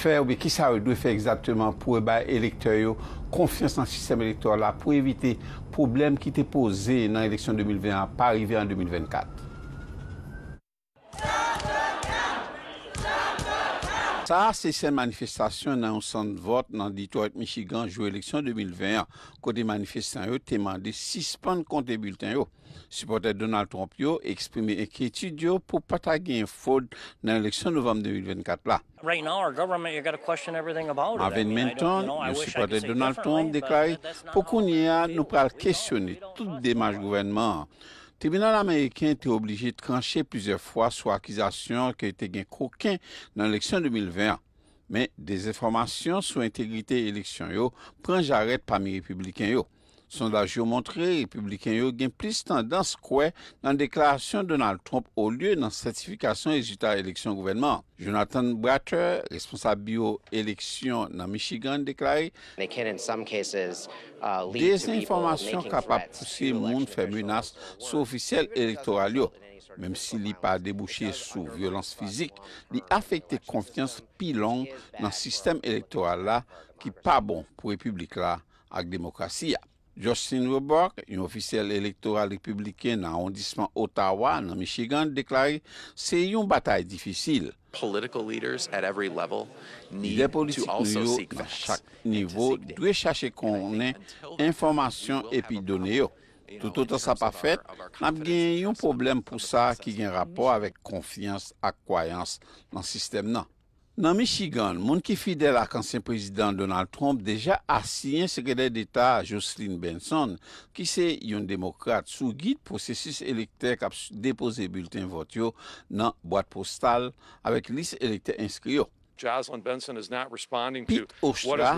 fè ou be ki sa yo dwe fè egzaptèman pou e eh bay elektor yo konfians nan sistem elektor la pou evite problem ki te pose nan eleksyon 2021 pa rive an 2024. Sa, se se manifestasyon nan ou san vot nan Ditoit Michigan jou eleksyon 2021, kote manifestan yo temande 6 pan konte bultan yo. Supotè Donald Trump yo eksprime ek eti diyo pou pata gen fote nan eleksyon novem 2024 la. A ven menton, le supotè Donald Trump deklai pou konye a nou pral kesyonne tout demaj gouvernement. Tribunal Ameriken te oblige te kranche plusieurs fwa sou akizasyon ke ete gen kouken nan lèksyon 2020 an. Men, de zèformasyon sou entegrite lèksyon yo, pren jaret pa mi republiken yo. Sondaj yo montre, republikan yo gen plis tendans kwe nan deklarasyon Donald Trump ou liye nan sertifikasyon ezita eleksyon gouvenman. Jonathan Bratter, responsabio eleksyon nan Michigan deklari, uh, Des informasyon kapap puse moun fè mwenas sou ofisyel elektoral yo, menm si li pa debouchye sou violans fizik, li afekte konfians pi long nan sistem elektoral la ki pa bon pou republikan ak demokrasiya. Justin Wobork, yon ofisyele elektoral republiken nan ondisman Ottawa nan Michigan, deklare se yon batay difisil. Yon politik nou yo nan chak nivou, dwe chache konen informasyon epi donye yo. Toutotan sa pa fet, nan gen yon problem pou sa ki gen rapor avek konfians ak kwayans nan sistem nan. Nan Michigan, moun ki fidel a kansen prezident Donald Trump deja asyen sekreder d'Etat Jocelyn Benson ki se yon demokrate sou guide prosesis elektèk ap depoze bulten votyo nan boate postal avèk lis elektèk inskrio. Pi ojla,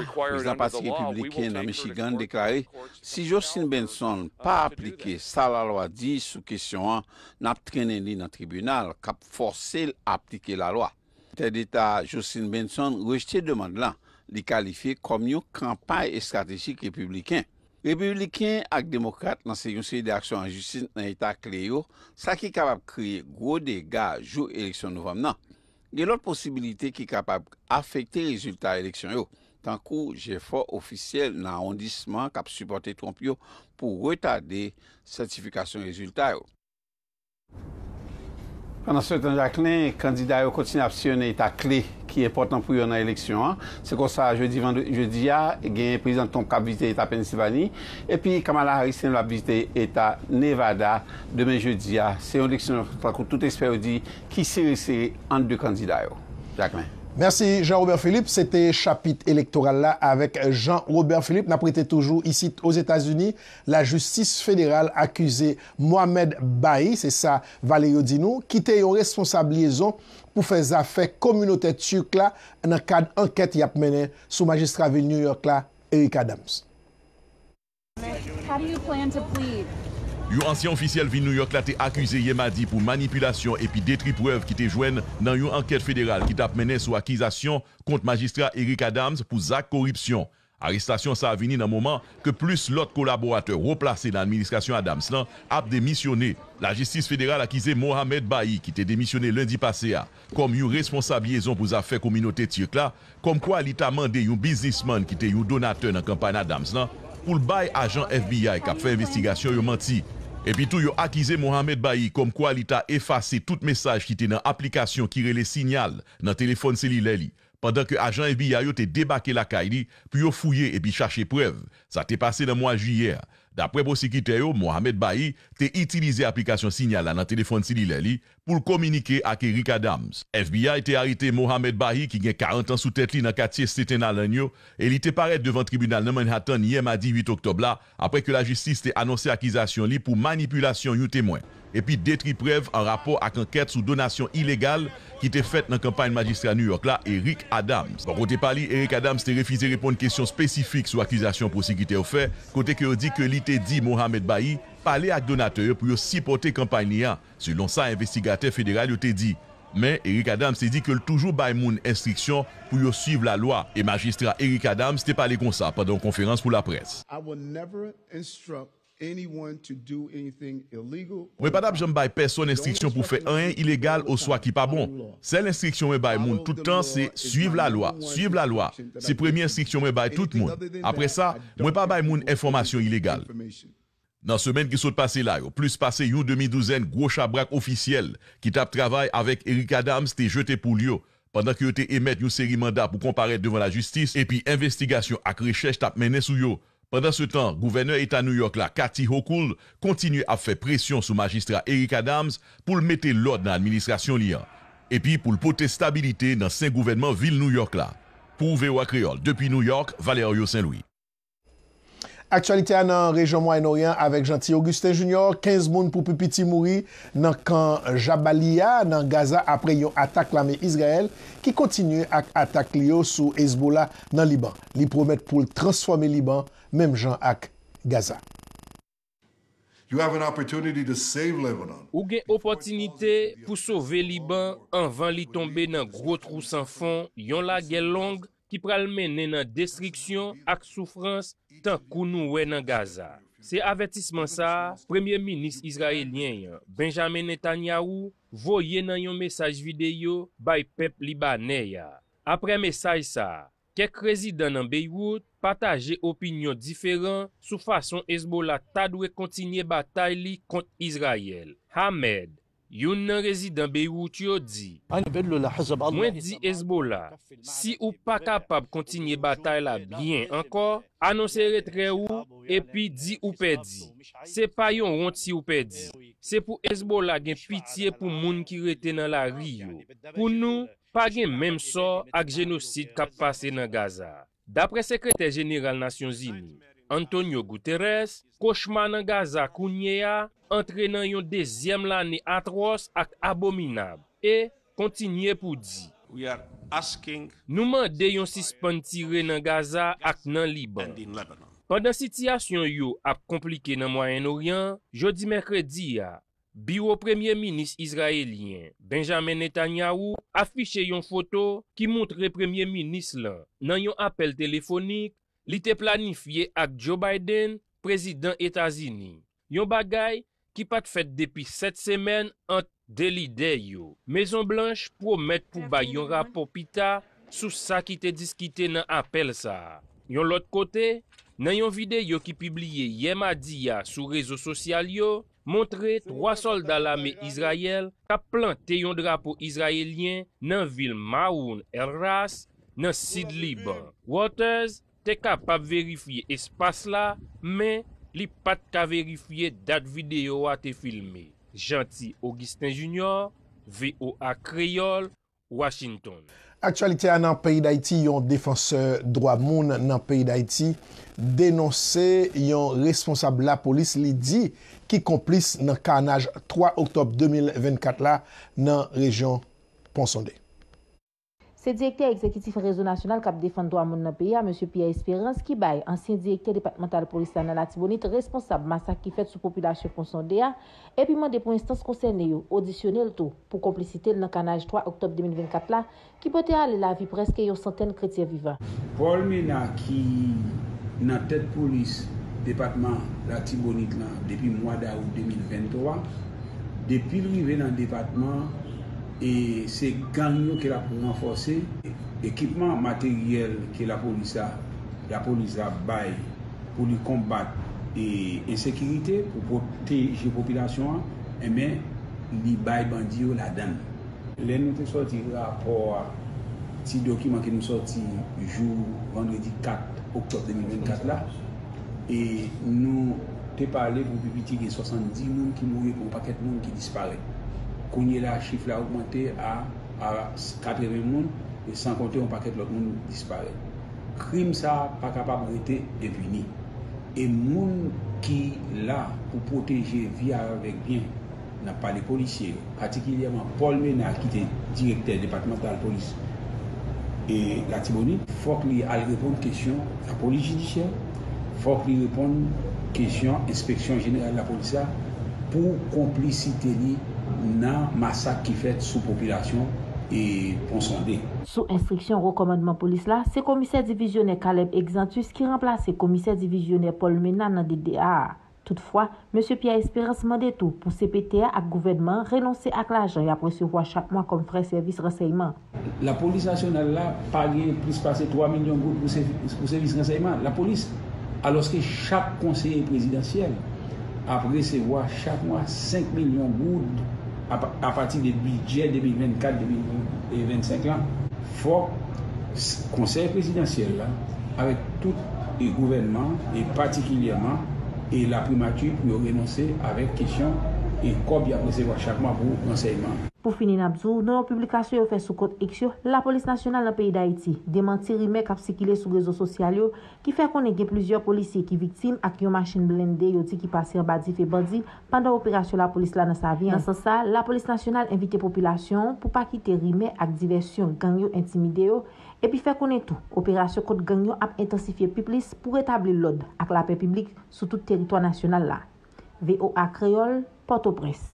mizan pati republiken nan Michigan deklare si Jocelyn Benson pa aplike sa la loa di sou kesyon an ap trenen li nan tribunal kap forcel aplike la loa. Te dita Jocelyne Benson rejte demande lan li kalifiye kom yon kampay estratejik republiken. Republiken ak demokrate nan seyon seyi de aksyon an Jocelyne nan eta kle yo, sa ki kapap kriye gro dega jou eleksyon novem nan. Gen lot posibilite ki kapap afekte rezultat eleksyon yo, tankou je fò ofisyel nan rondisman kap supporte tromp yo pou retade sertifikasyon rezultat yo. Pendant ce temps, Jacqueline, candidat au continue à optionner ta clé qui est important pour élection. l'élection. C'est comme ça, jeudi, vendredi, jeudi, il y a un président qui a visité l'État Pennsylvanie. Et puis, Kamala Harris va visiter l'État Nevada demain jeudi. C'est une élection, tout expert dit, qui s'est entre deux candidats. Jacqueline. Merci Jean-Robert Philippe. C'était chapitre électoral là avec Jean-Robert Philippe. N'apprêtez toujours ici aux États-Unis. La justice fédérale accusée Mohamed Baï, c'est ça Valério Dino, qui était responsable pour faire affaire communauté turque là dans le cadre d'enquête qui a mené sous magistrat de New York Eric Adams. How do you plan to plead? Yon ansyen ofisyel vin New York la te akuse Yemadi pou manipilasyon epi detri preuve ki te jwen nan yon anket federal ki tap menen sou akizasyon kont magistra Erik Adams pou zak koripsyon. Arrestasyon sa avini nan mouman ke plus lot kolaborateur replase nan administrasyon Adams lan ap demisyone. La jistis federal akize Mohamed Bayi ki te demisyone lundi pasea kom yon responsabyezon pou zafèk kominote tirk la kom kwa lita mande yon biznisman ki te yon donater nan kampany Adams lan pou lbay ajan FBI kap fe investigasyon yon manti. Epi tou yo akize Mohamed Bayi kom kwa li ta efase tout mesaj ki te nan aplikasyon ki re le sinyal nan telefon seli lè li. Pendan ke ajan FB ya yo te debake la kaidi, pi yo fouye epi chache prev. Sa te pase nan mwa ju yer. Da preb o sekite yo, Mohamed Bayi te itilize aplikasyon sinyal nan telefon seli lè li, pou l'kominike ak Erika Adams. FBI te harite Mohamed Bahi ki gen 40 ansou tet li nan katiye seten alanyo e li te paret devan tribunal nan Manhattan yem a 18 oktob la apre ke la justice te anonsè akizasyon li pou manipulasyon yon temwen. E pi detri preve an rapor ak anket sou donasyon ilegal ki te fet nan kampany magistra New York la Erika Adams. Kon kote pali Erika Adams te refize repon an kesyon spesifik sou akizasyon pou si ki te ofè kote ki o di ke li te di Mohamed Bahi pale ak donateur pou yo sipote kampanyan. Selon sa, investigatè fèderal yo te di. Men, Eric Adam se di ke l toujou bay moun instriksyon pou yo suiv la loa. E magistra Eric Adam se te pale kon sa, padan konferans pou la pres. Mwen pa dab jen bay person instriksyon pou fè an an ilégal ou swa ki pa bon. Sel instriksyon mwen bay moun toutan se suiv la loa. Suiv la loa. Se premi instriksyon mwen bay tout moun. Apre sa, mwen pa bay moun informasyon ilégal. Nan semen ki sot pase la yo, plus pase yo 2012n gwo chabrak ofisyel ki tap travay avèk Erika Adams te jete pou liyo. Pendan ki yo te emet yo seri mandat pou komparet devan la justis, epi investigasyon ak rechèche tap menen sou yo. Pendan se tan, gouverneur Eta New York la, Cathy Hocoulle, kontinye ap fè presyon sou magistra Erika Adams pou l mette l od nan administrasyon liyan. Epi pou l pote stabilite nan sen gouverneman vil New York la. Pou vewa kreol, depi New York, Valerio Saint-Louis. Aktualite an nan rejon Moyen-Orient avek janti Augustin Junior, 15 moun pou pupiti mouri nan kan Jabalia nan Gaza apre yon atak lame Israel ki kontinu ak atak liyo sou Hezbollah nan Liban. Li promet pou l'transforme Liban, mem jan ak Gaza. Ou gen opotinite pou sove Liban anvan li tombe nan grotrou sanfon, yon la gelong ki pralme nenan destriksyon ak soufrans tan kounou wè nan Gaza. Se avetisman sa, Premier Minis Izrael yen yon, Benjamin Netanyahu, voye nan yon mesaj videyo bay pep libanè ya. Apre mesaj sa, kek rezidant nan Beirut pataje opinyon diferan sou fason Hezbollah tadwe kontinye batay li kont Izrael. Hamed, Yon nan rezidant Beyrout yo di, mwen di Hezbollah, si ou pa kapab kontinye batay la byen ankor, anonsere tre ou epi di ou pedi. Se pa yon ront si ou pedi, se pou Hezbollah gen pitiye pou moun ki rete nan la Rio. Pou nou, pa gen menm so ak genosid kap pase nan Gaza. Dapre sekreter jeneral Nasyon Zini, Antonio Guterres, koshman nan Gaza kounye ya, entre nan yon dezyem lani atros ak abominab, e kontinye pou di. Nouman de yon sispan tire nan Gaza ak nan Liban. Pendan sityasyon yo ap komplike nan Moyen-Orient, jodi-merkredi ya, biro premier-minist israelien, Benjamin Netanyahu, afiche yon foto ki montre premier-minist lan nan yon apel telefonik Li te planifiye ak Joe Biden, prezident Etazini. Yon bagay ki pat fèt depi 7 semen ant delide yo. Mezon Blanche pou met pou ba yon rapo pita sou sa ki te diskite nan apel sa. Yon lot kote, nan yon vide yo ki pibliye Yem Adiya sou rezo sosyal yo, montre 3 solda lame Israel ka plant te yon drapo Israelien nan vil Maoun El Ras nan Sid Liban Waters Te kapap verifiye espas la, men li pat ka verifiye dat videyo a te filme. Janti Augustin Junior, VOA Kreyol, Washington. Aktualite anan peyi da iti yon defanseur droit moun nan peyi da iti denonse yon responsable la polis li di ki komplis nan karnaj 3 oktob 2024 la nan rejon Ponsonde. Se dijekte ekzekitif rezo nasyonal kap defan do a moun nan peya, Monsie Pierre Esperance ki bay ansyen dijekte departemental polis la nan la Tibonit responsab masak ki fet sou populache kon son deya epi mwen depo instans konsenneyo, odisyonel tou pou komplicite l nan kanaj 3 oktob 2024 la ki bote al la vi preske yon santen kretye viva. Pol mena ki nan tet polis departement la Tibonit la depi mwen da ou 2023, depi l wive nan departement, E se gangyo ke la pou renforse, ekipman materyel ke la ponisa bay pou li kombat e sekirite pou proteje popilasyon an, e men li bay bandyo la dan. Le nou te sorti rapor ti dokiman ke nou sorti jou vendredi 4, oktop 2024 la, e nou te pale pou pipiti gen 70 noum ki mouye kon paket noum ki dispare. konye la chif la augmente a 80 moun, 51 paket lor moun dispare. Krim sa pa kapab ou ete devini. E moun ki la pou proteje vi a avèk bin, nan pa le polisye, atikilyaman Polme nan akite direkter departemental polis e la Timonit, fok li al repon kesyon la polis jidishè, fok li repon kesyon inspeksyon jeneral la polisya pou komplicite li nan masak ki fet sou popilasyon e pon sonde. Sou instriksyon rekomandman polis la, se komiser divizyoner Kaleb Exantus ki remplase komiser divizyoner Paul Menan nan DDA. Toutfwa, M. Pierre Esperance Mandeto pou CPTA ak gouvenman renonse ak l'ajan apre se vwa chak mwa kom frey servis reseyman. La polis nasyonal la pagye plis pase 3 milyon gout pou servis reseyman. La polis aloske chak konseye prezidansyel apre se vwa chak mwa 5 milyon gout à partir du budget 2024-2025 il faut conseil présidentiel là, avec tout le gouvernement et particulièrement et la primature pour renoncer avec question E pou finin apzou, nou yon publikasyon yon fè sou kote eksyon, la polis nasyonal nan peyi da iti, demanti rime kapsikile sou rezo sosyal yo, ki fè konen gen plouzyon polisye ki viktim ak yon machin blinde yoti ki pasir badi fe badi pandan operasyon la polis la nan sa vi nan sa sa, la polis nasyonal invite populasyon pou pa ki te rime ak diversyon gangyo intimide yo, epi fè konen tou, operasyon kote gangyo ap intensifye piplis pou retabli lod ak la pey publik sou tout teritwa nasyonal la VO ak kreol Port-au-Presse.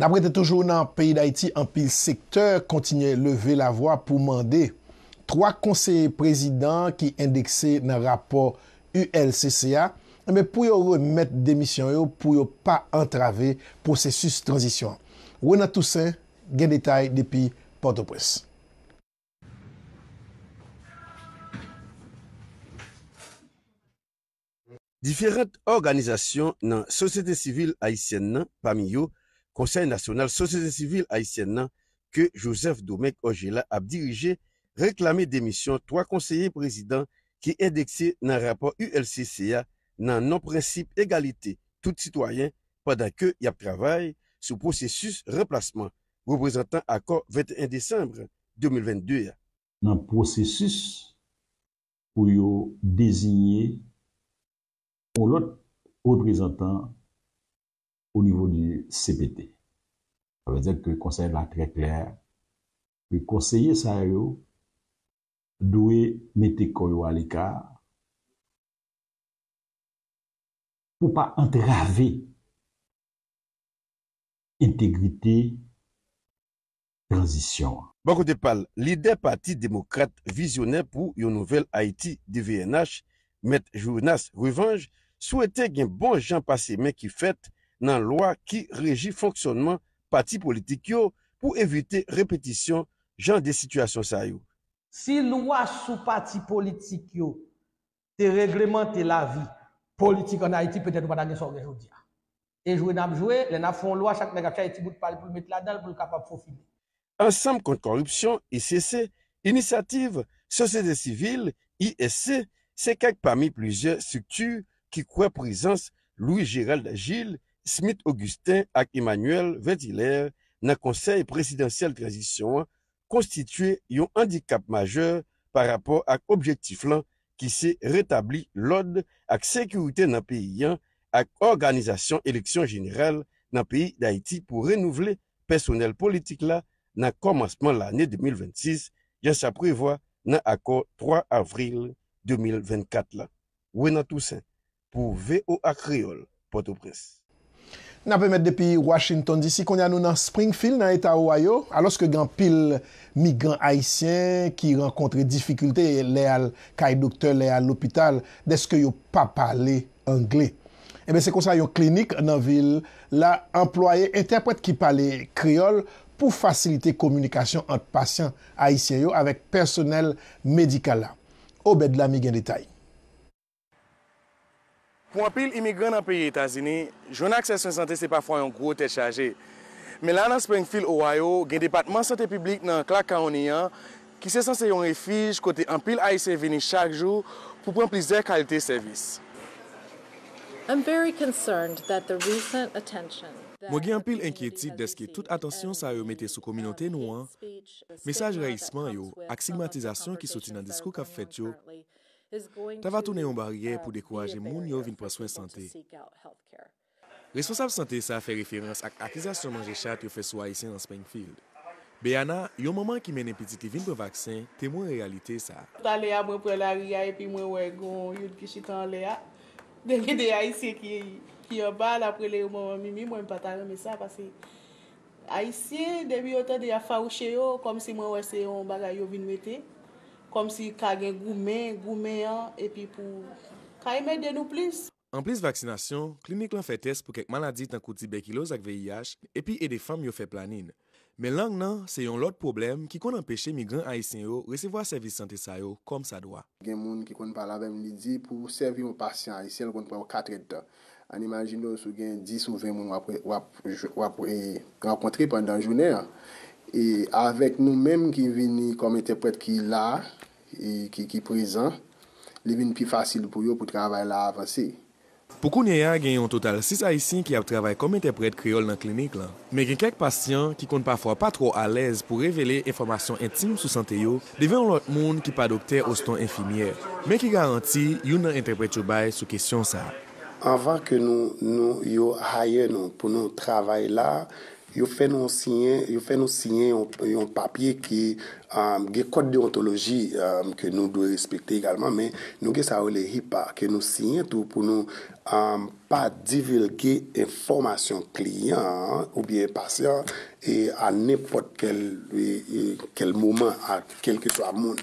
N aprette toujou nan peyi d'Haïti, an pil sektèr kontinye leve la voa pou mande. Troa konseye prezidant ki indekse nan rapor ULCCA, mè pou yo wè mèt demisyon yo, pou yo pa antrave posè sus transisyon. Wè nan tousè, gen detay depi Port-au-Presse. Diferent organizasyon nan sosyete sivil haisyen nan, pami yo, konsey nasyonal sosyete sivil haisyen nan, ke Josef Domek Ojela ap dirije, reklame demisyon 3 konseye prezident ki endekse nan rapor ULCCA nan nan prinsip egalite tout sitwayen padan ke yap travay sou prosesus replasman reprezentan akor 21 desembre 2022. Nan prosesus pou yo dezignye Ou lot reprezentant ou nivou di CPT. Sa veze ke konseye la kre kler. Ke konseye sa yo dwe mette kolo alika pou pa entrave integrite transisyon. Bako de pal, lider parti demokrate vizyonen pou yon nouvel Haiti di VNH met Jonas Ruvange souwete gen bon jan pase men ki fet nan lwa ki reji fonksonman pati politik yo pou evite repetisyon jan de sitwasyon sa yo. Si lwa sou pati politik yo te reglemente la vi, politik anayti pwede nou ban anye son gen jodi a. Enjouen amjouen, lè na fon lwa chak mèk a kya eti bout pali pou mèk la del pou l kapap profil. Ansem kont korupsyon, SSC, inisiativ, sosyede sivil, ISC, se kak pami plouze struktu, ki kwa prezans Louis-Gérald Gilles, Smith-Augustin ak Emmanuel Ventiler nan konsey presidensyal transisyon konstituye yon handikap majeur par rapport ak objektif lan ki se retabli lode ak sekurite nan peyi yan ak organizasyon eleksyon jeneral nan peyi d'Haïti pou renouvle personel politik la nan komansman l'anye 2026 jan sa prevoi nan akor 3 avril 2024 la. Ouè nan tout sen? pou VOA Kriol, Porto Presse. Na pèmèd depi Washington disi, konyan nou nan Springfield, nan Eta Owayo, aloske gen pil migran haisyen ki renkontre difikultè le al kaj doktor, le al lopital, deske yo pa pale Angle. Ebe se konsa yon klinik nan vil, la employe, interprete ki pale Kriol pou fasilite komunikasyon antre pasyen haisyen yo avek personel medikala. Obe dila mi gen detay. Po anpil imigran anpil yi Etazini, joun aksesyon sante se pa fwa yon gro tete chaje. Men lan anspeng fil owayo gen depatman sante publik nan klak ka oniyan ki se san se yon refij kote anpil a yi se veni chak jou pou pon plizè kalite servis. Mwen gen anpil enkietit deske tout atensyon sa yon mette sou kominote nou an, mesaj reisman yo ak sigmatizasyon ki soti nan diskou kap fet yo, ta va tounen yon barye pou dekouaje moun yon vinpwa swen sante. Responsable sante sa fe referans ak akizasyon manje chat yo fe sou Aisyen an Spengfield. Beyana, yon maman ki men empiti ki vinpwa vaksen, te moun realite sa. Ta lea mwen prele a riga e pi mwen wek yon yon kishitan lea. Debi de Aisyen ki yon bal apre le yon maman mimi, mwen patare me sa. Aisyen, debi otan de yon farouche yo, kom si mwen wek se yon bagay yo vinwete. kom si ka gen goumen, goumen yon, epi pou ka yon mède nou plis. An plis vaksinasyon, klinik lan fè test pou kek maladi tan kouti bekilos ak VIH, epi ede fam yo fè planin. Men lang nan, se yon lot problem ki kon empèche migran Aisyen yo resevo a servis sante sa yo kom sa doa. Gen moun ki kon pala bèm midi pou servi mou pasyen Aisyen yo kon prèm 4 etta. An imagine yo sou gen 10 ou 20 moun wap wap wèy e, rakontri pandan jounè an. E avek nou menm ki vini kom entepret ki la, e ki prizan, li vin pi fasil pou yo pou travay la avansi. Poukou nye ya gen yon total 6 aysin ki ap travay kom entepret kriol nan klinik lan. Men gen kek pasyan ki kon pafwa pa tro alèz pou revele informasyon intime sou santeyo devè an lot moun ki pa dokter o ston enfimier. Men ki garanti yon nan entepret chou bay sou kesyon sa. Avan ke nou yo haye nou pou nou travay la, Yo fè nou sinyen yon papye ki um, ge kote de ontologi um, ke nou dwe respekte egalman, men nou ge sa ou le hipa ke nou sinyen tou pou nou um, pa divilge informasyon kliyen ou biye pasyen an e nepot kel e, e, mouman, kel ke to a moun.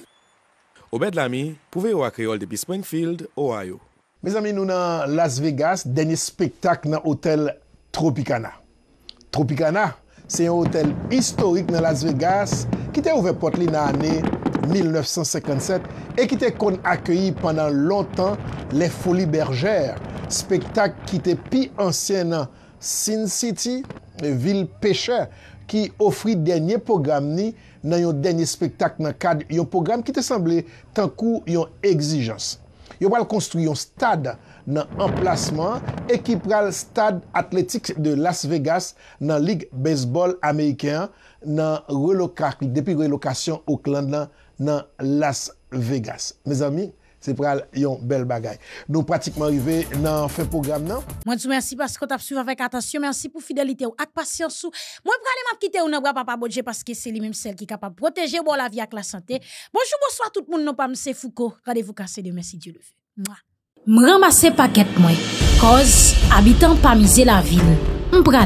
Obed Lamy pouve yo akriol de Peace Point Field, Ohio. Mez ami nou nan Las Vegas, denye spektak nan hotel Tropicana. Tropicana se yon hotel istorik nan Las Vegas ki te ouve pot li nan ane 1957 e ki te kon akyeyi panan lontan le foli berjer. Spektak ki te pi ansyen nan Sin City, vil peche, ki ofri denye program ni nan yon denye spektak nan kad yon program ki te sanble tan kou yon egzijansi. Yo wale konstruyon stad nan emplasman, ekip wale stad atletik de Las Vegas nan lig baseball ameyken nan relokakli depi relokasyon Oklandan nan Las Vegas. Mez amin. c'est pour un bel bagaille. Nous pratiquement arrivé dans fin programme non Moi je vous remercie parce que tu as suivi avec attention, merci pour fidélité ou avec patience. Ou. Moi je vais aller m'quitter ou n'a papa bodje parce que c'est lui même celle qui est capable protéger bon la vie avec la santé. Bonjour bonsoir tout le monde, non pas monsieur Foucault. Rendez-vous casser demain si Dieu le veut. Moi. ramasser paquet moi. Cause habitant pas miser la ville. On va